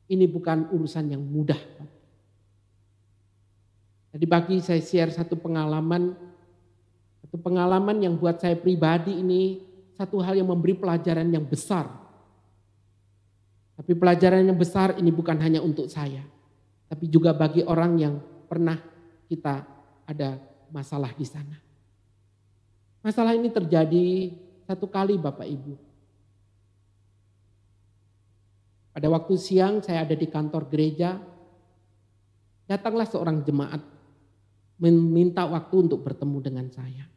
Ini bukan urusan yang mudah. Jadi bagi saya share satu pengalaman, satu pengalaman yang buat saya pribadi ini satu hal yang memberi pelajaran yang besar. Tapi pelajaran yang besar ini bukan hanya untuk saya, tapi juga bagi orang yang pernah kita ada masalah di sana. Masalah ini terjadi satu kali Bapak Ibu. Pada waktu siang saya ada di kantor gereja, datanglah seorang jemaat meminta waktu untuk bertemu dengan saya.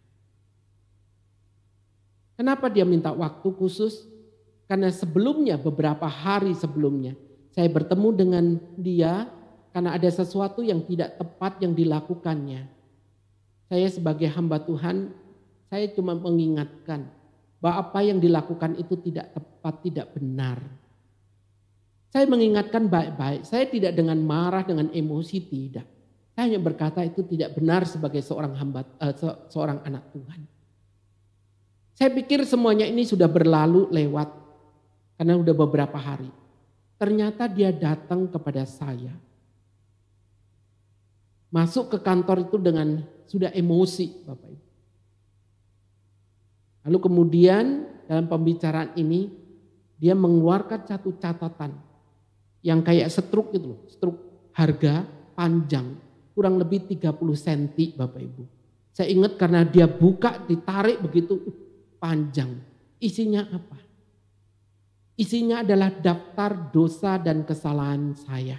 Kenapa dia minta waktu khusus? Karena sebelumnya beberapa hari sebelumnya saya bertemu dengan dia karena ada sesuatu yang tidak tepat yang dilakukannya. Saya sebagai hamba Tuhan, saya cuma mengingatkan bahwa apa yang dilakukan itu tidak tepat, tidak benar. Saya mengingatkan baik-baik, saya tidak dengan marah, dengan emosi, tidak. Saya hanya berkata itu tidak benar sebagai seorang hamba, uh, seorang anak Tuhan. Saya pikir semuanya ini sudah berlalu lewat karena sudah beberapa hari. Ternyata dia datang kepada saya masuk ke kantor itu dengan sudah emosi Bapak Ibu. Lalu kemudian dalam pembicaraan ini dia mengeluarkan satu catatan yang kayak setruk itu loh, setruk harga panjang kurang lebih 30 cm Bapak Ibu. Saya ingat karena dia buka ditarik begitu uh, panjang. Isinya apa? Isinya adalah daftar dosa dan kesalahan saya.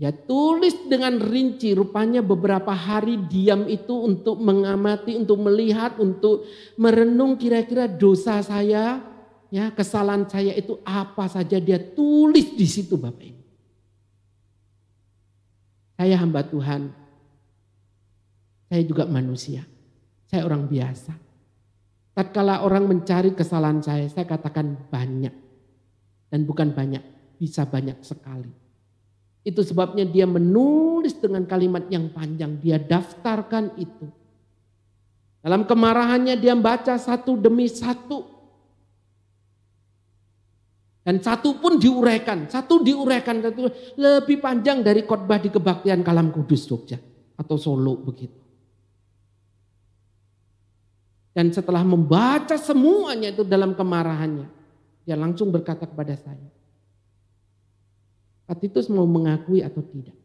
Ya tulis dengan rinci, rupanya beberapa hari diam itu untuk mengamati, untuk melihat, untuk merenung kira-kira dosa saya, ya kesalahan saya itu apa saja dia tulis di situ Bapak Ibu. Saya hamba Tuhan, saya juga manusia, saya orang biasa. Tatkala orang mencari kesalahan saya, saya katakan banyak. Dan bukan banyak, bisa banyak sekali itu sebabnya dia menulis dengan kalimat yang panjang, dia daftarkan itu. Dalam kemarahannya dia baca satu demi satu. Dan satu pun diuraikan, satu diuraikan, satu lebih panjang dari khotbah di kebaktian Kalam Kudus Jogja atau Solo begitu. Dan setelah membaca semuanya itu dalam kemarahannya, dia langsung berkata kepada saya, Titus mau mengakui atau tidak.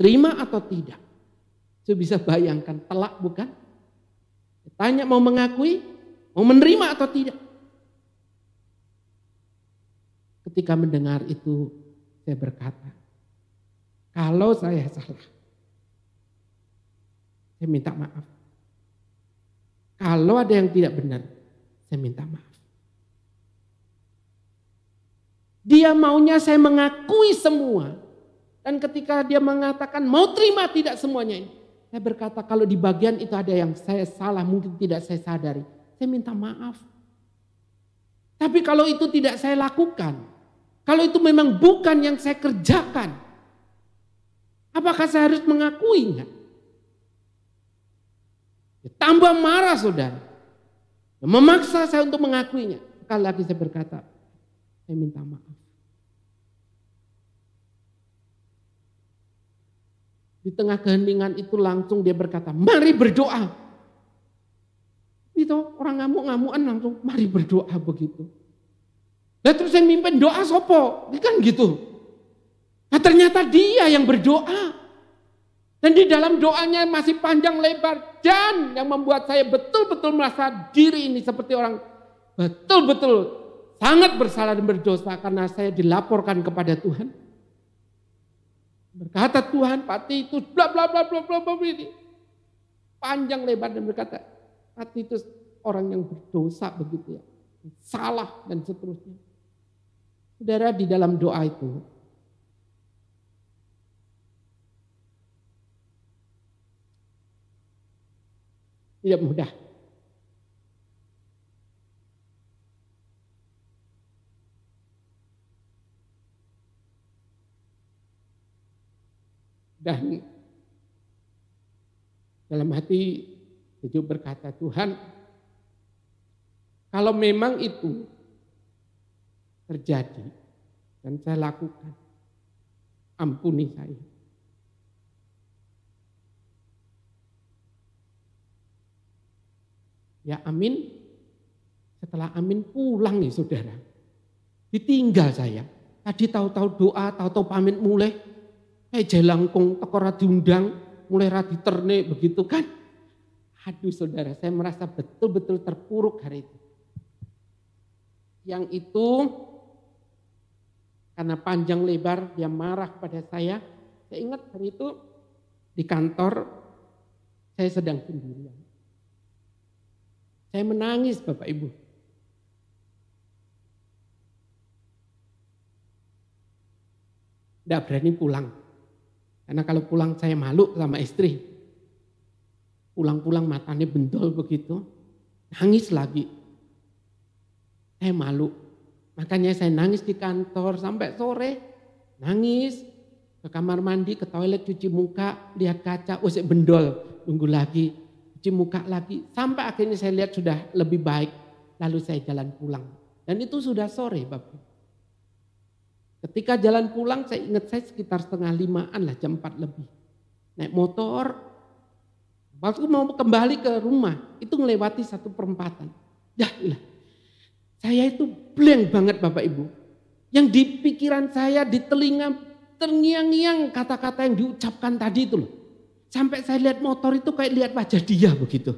Terima atau tidak. Itu bisa bayangkan telak bukan? Tanya mau mengakui, mau menerima atau tidak. Ketika mendengar itu saya berkata, kalau saya salah, saya minta maaf. Kalau ada yang tidak benar, saya minta maaf. Dia maunya saya mengakui semua. Dan ketika dia mengatakan mau terima tidak semuanya ini. Saya berkata kalau di bagian itu ada yang saya salah mungkin tidak saya sadari. Saya minta maaf. Tapi kalau itu tidak saya lakukan. Kalau itu memang bukan yang saya kerjakan. Apakah saya harus mengakuinya? Ya, tambah marah saudara. Ya, memaksa saya untuk mengakuinya. Sekali lagi saya berkata, saya minta maaf. Di tengah keheningan itu langsung dia berkata, mari berdoa. Itu orang ngamuk-ngamukan langsung, mari berdoa begitu. Lalu terus saya mimpin doa sopo, kan gitu. Nah ternyata dia yang berdoa. Dan di dalam doanya masih panjang lebar. Dan yang membuat saya betul-betul merasa diri ini seperti orang betul-betul sangat bersalah dan berdosa karena saya dilaporkan kepada Tuhan. Berkata Tuhan, Pati itu bla bla bla bla bla bla ini. Panjang lebar dan berkata, Pati itu orang yang berdosa begitu ya. Salah dan seterusnya. Saudara di dalam doa itu, tidak mudah. Dan dalam hati Ayub berkata, Tuhan, kalau memang itu terjadi dan saya lakukan, ampuni saya. Ya amin, setelah amin pulang nih saudara. Ditinggal saya. Tadi tahu-tahu doa, tahu-tahu pamit mulai eh jelangkung tekor diundang, mulai rati ternik begitu kan. Aduh saudara, saya merasa betul-betul terpuruk hari itu. Yang itu karena panjang lebar dia marah pada saya. Saya ingat hari itu di kantor saya sedang sendirian. Saya menangis Bapak Ibu. Tidak berani pulang. Karena kalau pulang saya malu sama istri. Pulang-pulang matanya bendol begitu. Nangis lagi. Saya malu. Makanya saya nangis di kantor sampai sore. Nangis. Ke kamar mandi, ke toilet, cuci muka. Lihat kaca, oh bendol. Tunggu lagi. Cuci muka lagi. Sampai akhirnya saya lihat sudah lebih baik. Lalu saya jalan pulang. Dan itu sudah sore Bapak. Ketika jalan pulang saya ingat saya sekitar setengah limaan lah jam empat lebih. Naik motor, waktu mau kembali ke rumah itu melewati satu perempatan. Ya ilah, saya itu blank banget Bapak Ibu. Yang di pikiran saya, di telinga, terngiang-ngiang kata-kata yang diucapkan tadi itu loh. Sampai saya lihat motor itu kayak lihat wajah dia begitu.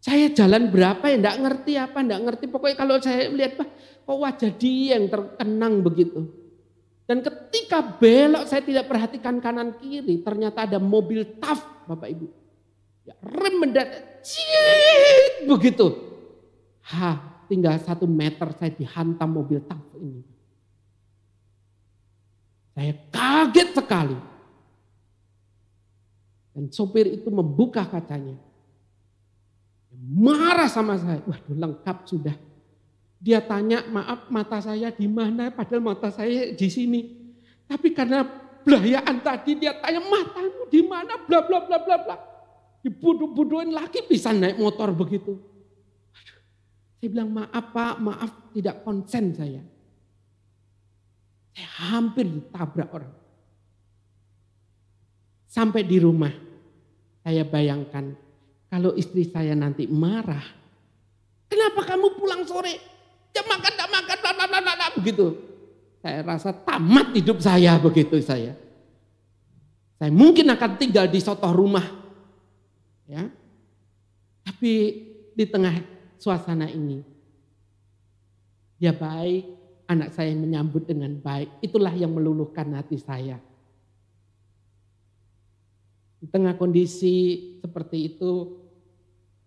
Saya jalan berapa ya enggak ngerti apa, enggak ngerti. Pokoknya kalau saya melihat, pak, kok wajah dia yang terkenang begitu. Dan ketika belok saya tidak perhatikan kanan kiri, ternyata ada mobil taf Bapak Ibu. Ya, rem mendadak, ciiit, begitu. Ha, tinggal satu meter saya dihantam mobil taf ini. Saya kaget sekali. Dan sopir itu membuka kacanya marah sama saya. Waduh lengkap sudah. Dia tanya, maaf mata saya di mana? Padahal mata saya di sini. Tapi karena belayaan tadi dia tanya matamu di mana? Bla bla bla bla bla. Dibuduh-buduhin lagi bisa naik motor begitu. Aduh, saya bilang maaf pak, maaf tidak konsen saya. Saya hampir ditabrak orang. Sampai di rumah, saya bayangkan kalau istri saya nanti marah, kenapa kamu pulang sore? Jam makan, tak makan, bla bla bla bla begitu. Saya rasa tamat hidup saya begitu saya. Saya mungkin akan tinggal di soto rumah. Ya. Tapi di tengah suasana ini ya baik, anak saya menyambut dengan baik. Itulah yang meluluhkan hati saya. Di tengah kondisi seperti itu,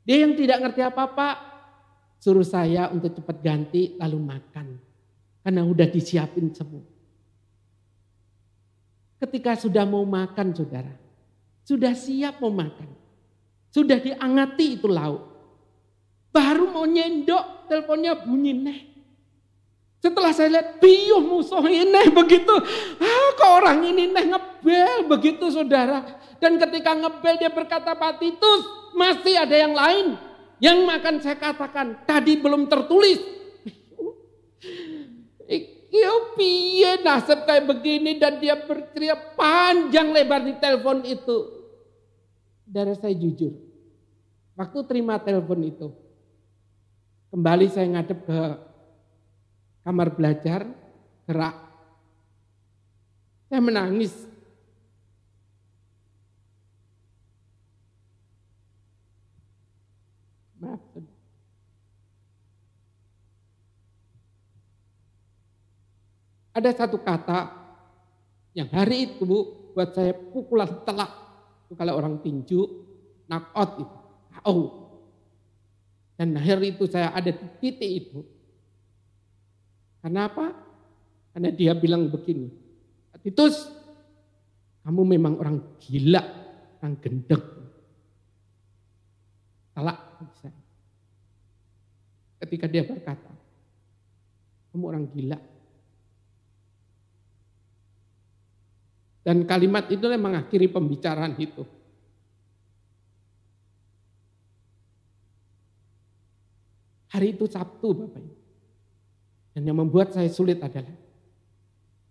dia yang tidak ngerti apa-apa, suruh saya untuk cepat ganti lalu makan. Karena udah disiapin semua. Ketika sudah mau makan saudara, sudah siap mau makan. Sudah diangati itu lauk. Baru mau nyendok, teleponnya bunyi neh. Setelah saya lihat, biuh musuh ini begitu. Ah, kok orang ini neh ngebel begitu saudara. Dan ketika ngebel dia berkata patitus, masih ada yang lain yang makan saya katakan tadi belum tertulis. Ikiopie iya, nasib kayak begini dan dia berteriak panjang lebar di telepon itu. Dari saya jujur, waktu terima telepon itu, kembali saya ngadep ke kamar belajar, gerak. Saya menangis Ada satu kata yang hari itu buat saya pukulan telak. Itu kalau orang tinju, out itu, KO. Dan hari itu saya ada di titik itu. Karena apa? Karena dia bilang begini, Titus, kamu memang orang gila, orang gendeng. telak Ketika dia berkata, kamu orang gila, Dan kalimat itu yang mengakhiri pembicaraan itu. Hari itu Sabtu Bapak Ibu. Dan yang membuat saya sulit adalah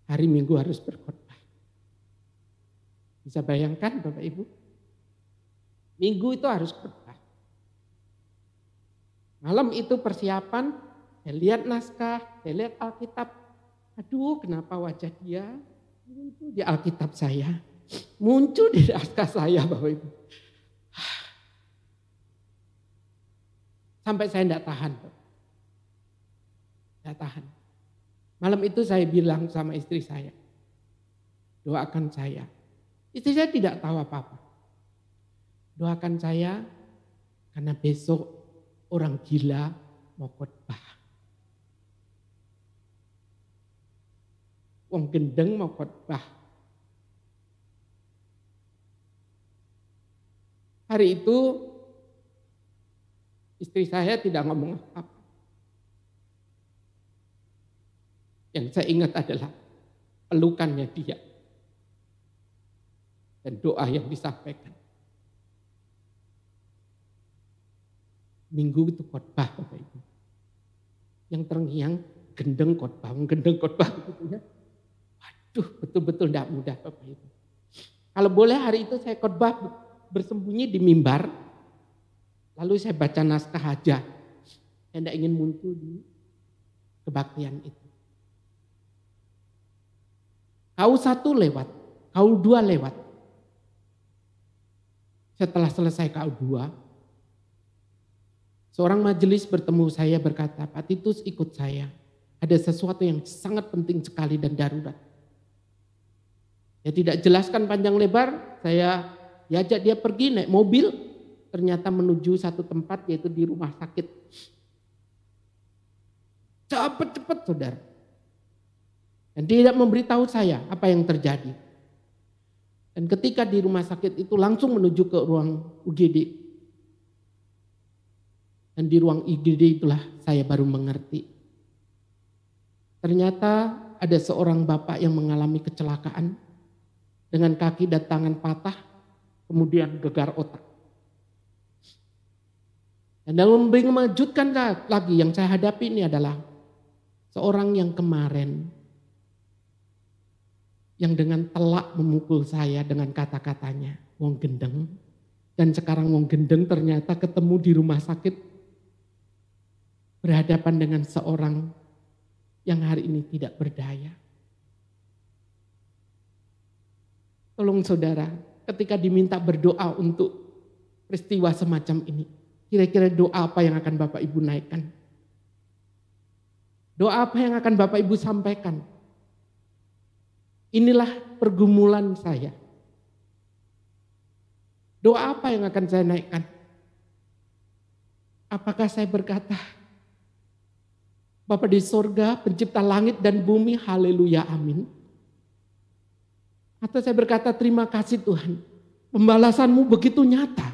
hari Minggu harus berkhotbah. Bisa bayangkan Bapak Ibu? Minggu itu harus khotbah. Malam itu persiapan, saya lihat naskah, saya lihat Alkitab. Aduh kenapa wajah dia muncul di Alkitab saya, muncul di naskah saya Bapak Ibu. Sampai saya tidak tahan. Tidak tahan. Malam itu saya bilang sama istri saya, doakan saya. Istri saya tidak tahu apa-apa. Doakan saya karena besok orang gila mau khotbah. wong gendeng mau khotbah. Hari itu istri saya tidak ngomong apa-apa. Yang saya ingat adalah pelukannya dia dan doa yang disampaikan. Minggu itu khotbah Bapak Ibu. Yang terngiang gendeng khotbah, gendeng khotbah gitu ya. Duh, betul-betul tidak mudah Bapak Ibu. Kalau boleh hari itu saya khotbah bersembunyi di mimbar, lalu saya baca naskah aja. Saya tidak ingin muncul di kebaktian itu. Kau satu lewat, kau dua lewat. Setelah selesai kau dua, seorang majelis bertemu saya berkata, Pak Titus ikut saya. Ada sesuatu yang sangat penting sekali dan darurat Ya tidak jelaskan panjang lebar, saya diajak dia pergi naik mobil, ternyata menuju satu tempat yaitu di rumah sakit. Cepat-cepat saudara. Dan tidak memberitahu saya apa yang terjadi. Dan ketika di rumah sakit itu langsung menuju ke ruang UGD. Dan di ruang igd itulah saya baru mengerti. Ternyata ada seorang bapak yang mengalami kecelakaan dengan kaki dan tangan patah, kemudian gegar otak. Dan dalam mengejutkan lagi yang saya hadapi ini adalah seorang yang kemarin yang dengan telak memukul saya dengan kata-katanya, wong gendeng. Dan sekarang wong gendeng ternyata ketemu di rumah sakit berhadapan dengan seorang yang hari ini tidak berdaya. Tolong saudara, ketika diminta berdoa untuk peristiwa semacam ini, kira-kira doa apa yang akan Bapak Ibu naikkan? Doa apa yang akan Bapak Ibu sampaikan? Inilah pergumulan saya. Doa apa yang akan saya naikkan? Apakah saya berkata, Bapak di sorga, pencipta langit dan bumi, haleluya, amin. Atau saya berkata terima kasih Tuhan. Pembalasanmu begitu nyata.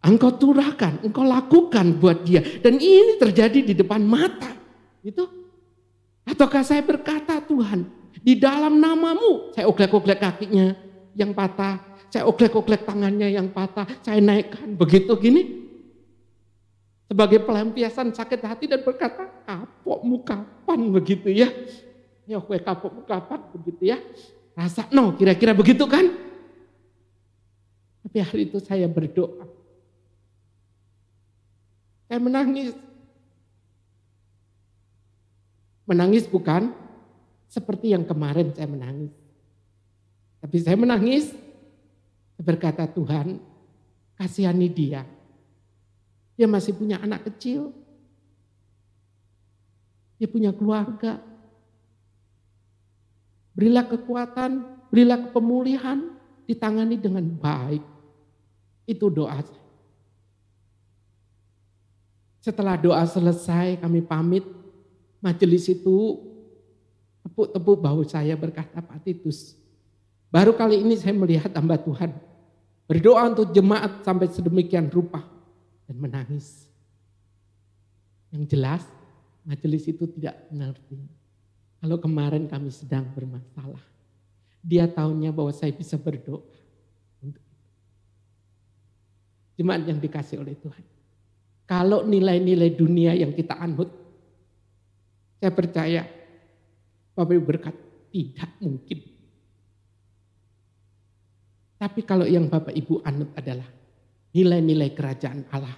Engkau curahkan, engkau lakukan buat dia. Dan ini terjadi di depan mata. Gitu. Ataukah saya berkata Tuhan, di dalam namamu saya oglek-oglek kakinya yang patah. Saya oglek-oglek tangannya yang patah. Saya naikkan begitu gini sebagai pelampiasan sakit hati dan berkata kapokmu kapan begitu ya ya kue kapokmu kapan begitu ya Rasa no, kira-kira begitu kan? Tapi hari itu saya berdoa. Saya menangis. Menangis bukan seperti yang kemarin saya menangis. Tapi saya menangis berkata Tuhan kasihani dia. Dia masih punya anak kecil. Dia punya keluarga. Berilah kekuatan, berilah pemulihan, ditangani dengan baik. Itu doa Setelah doa selesai kami pamit, majelis itu tepuk-tepuk bahu saya berkata Pak Titus, baru kali ini saya melihat hamba Tuhan berdoa untuk jemaat sampai sedemikian rupa dan menangis. Yang jelas majelis itu tidak mengerti kalau kemarin kami sedang bermasalah, dia tahunya bahwa saya bisa berdoa. Jemaat yang dikasih oleh Tuhan. Kalau nilai-nilai dunia yang kita anut, saya percaya Bapak Ibu berkat tidak mungkin. Tapi kalau yang Bapak Ibu anut adalah nilai-nilai kerajaan Allah.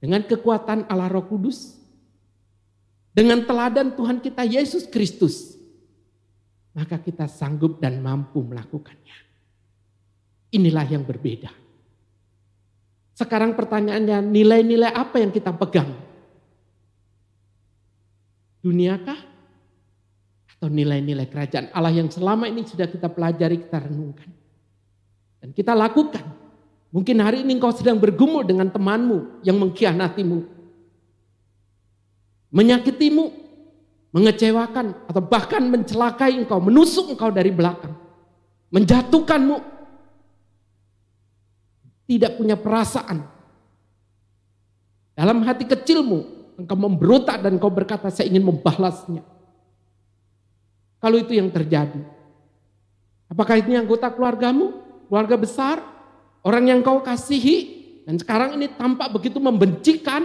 Dengan kekuatan Allah Roh Kudus, dengan teladan Tuhan kita Yesus Kristus, maka kita sanggup dan mampu melakukannya. Inilah yang berbeda. Sekarang pertanyaannya, nilai-nilai apa yang kita pegang? Duniakah? Atau nilai-nilai kerajaan Allah yang selama ini sudah kita pelajari, kita renungkan. Dan kita lakukan. Mungkin hari ini engkau sedang bergumul dengan temanmu yang mengkhianatimu menyakitimu, mengecewakan, atau bahkan mencelakai engkau, menusuk engkau dari belakang, menjatuhkanmu, tidak punya perasaan. Dalam hati kecilmu, engkau memberontak dan engkau berkata, saya ingin membalasnya. Kalau itu yang terjadi, apakah ini anggota keluargamu, keluarga besar, orang yang kau kasihi, dan sekarang ini tampak begitu membencikan,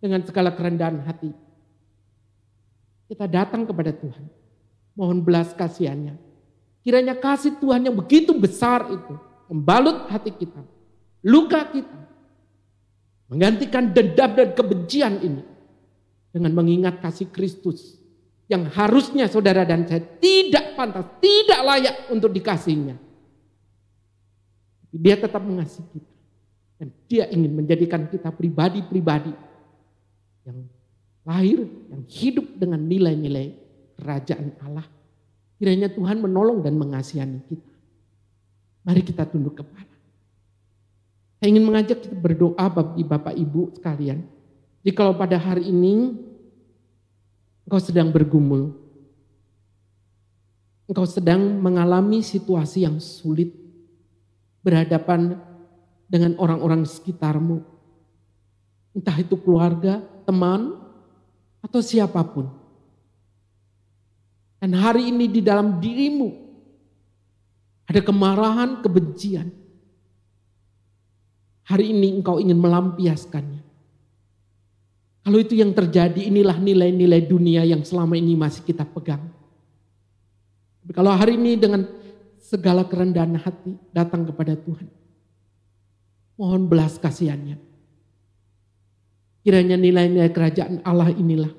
dengan segala kerendahan hati. Kita datang kepada Tuhan. Mohon belas kasihannya. Kiranya kasih Tuhan yang begitu besar itu membalut hati kita, luka kita, menggantikan dendam dan kebencian ini dengan mengingat kasih Kristus yang harusnya saudara dan saya tidak pantas, tidak layak untuk dikasihnya. Dia tetap mengasihi kita. Dan dia ingin menjadikan kita pribadi-pribadi yang lahir, yang hidup dengan nilai-nilai kerajaan Allah. Kiranya Tuhan menolong dan mengasihani kita. Mari kita tunduk kepala. Saya ingin mengajak kita berdoa bagi Bapak Ibu sekalian. Jadi kalau pada hari ini engkau sedang bergumul, engkau sedang mengalami situasi yang sulit, berhadapan dengan orang-orang sekitarmu, entah itu keluarga, teman, atau siapapun. Dan hari ini di dalam dirimu ada kemarahan, kebencian. Hari ini engkau ingin melampiaskannya. Kalau itu yang terjadi, inilah nilai-nilai dunia yang selama ini masih kita pegang. Tapi kalau hari ini dengan segala kerendahan hati datang kepada Tuhan, mohon belas kasihannya Kiranya nilai-nilai kerajaan Allah inilah.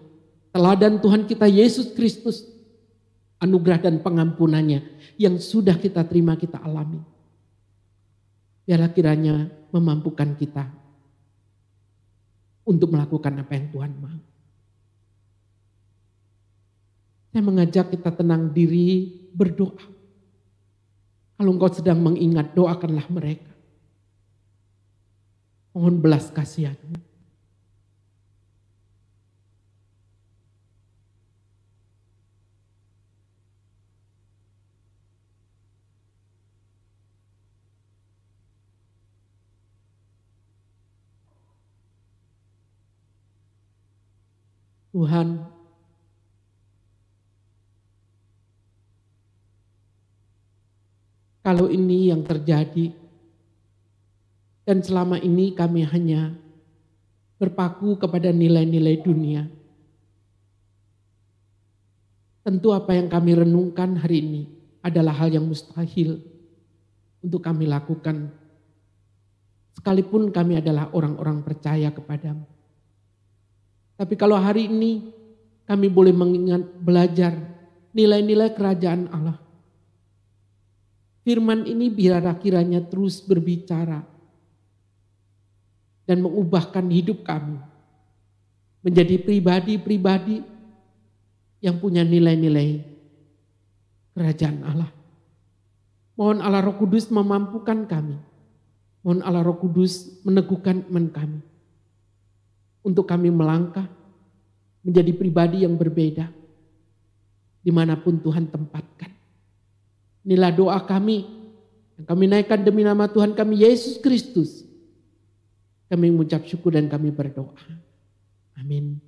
Teladan Tuhan kita Yesus Kristus. Anugerah dan pengampunannya yang sudah kita terima kita alami. Biarlah kiranya memampukan kita untuk melakukan apa yang Tuhan mau. Saya mengajak kita tenang diri berdoa. Kalau engkau sedang mengingat, doakanlah mereka. Mohon belas kasihanmu. Tuhan kalau ini yang terjadi dan selama ini kami hanya berpaku kepada nilai-nilai dunia. Tentu apa yang kami renungkan hari ini adalah hal yang mustahil untuk kami lakukan. Sekalipun kami adalah orang-orang percaya kepadamu. Tapi kalau hari ini kami boleh mengingat belajar nilai-nilai kerajaan Allah. Firman ini biar kiranya terus berbicara dan mengubahkan hidup kami menjadi pribadi-pribadi yang punya nilai-nilai kerajaan Allah. Mohon Allah Roh Kudus memampukan kami. Mohon Allah Roh Kudus meneguhkan iman kami untuk kami melangkah menjadi pribadi yang berbeda dimanapun Tuhan tempatkan. Inilah doa kami yang kami naikkan demi nama Tuhan kami Yesus Kristus. Kami mengucap syukur dan kami berdoa. Amin.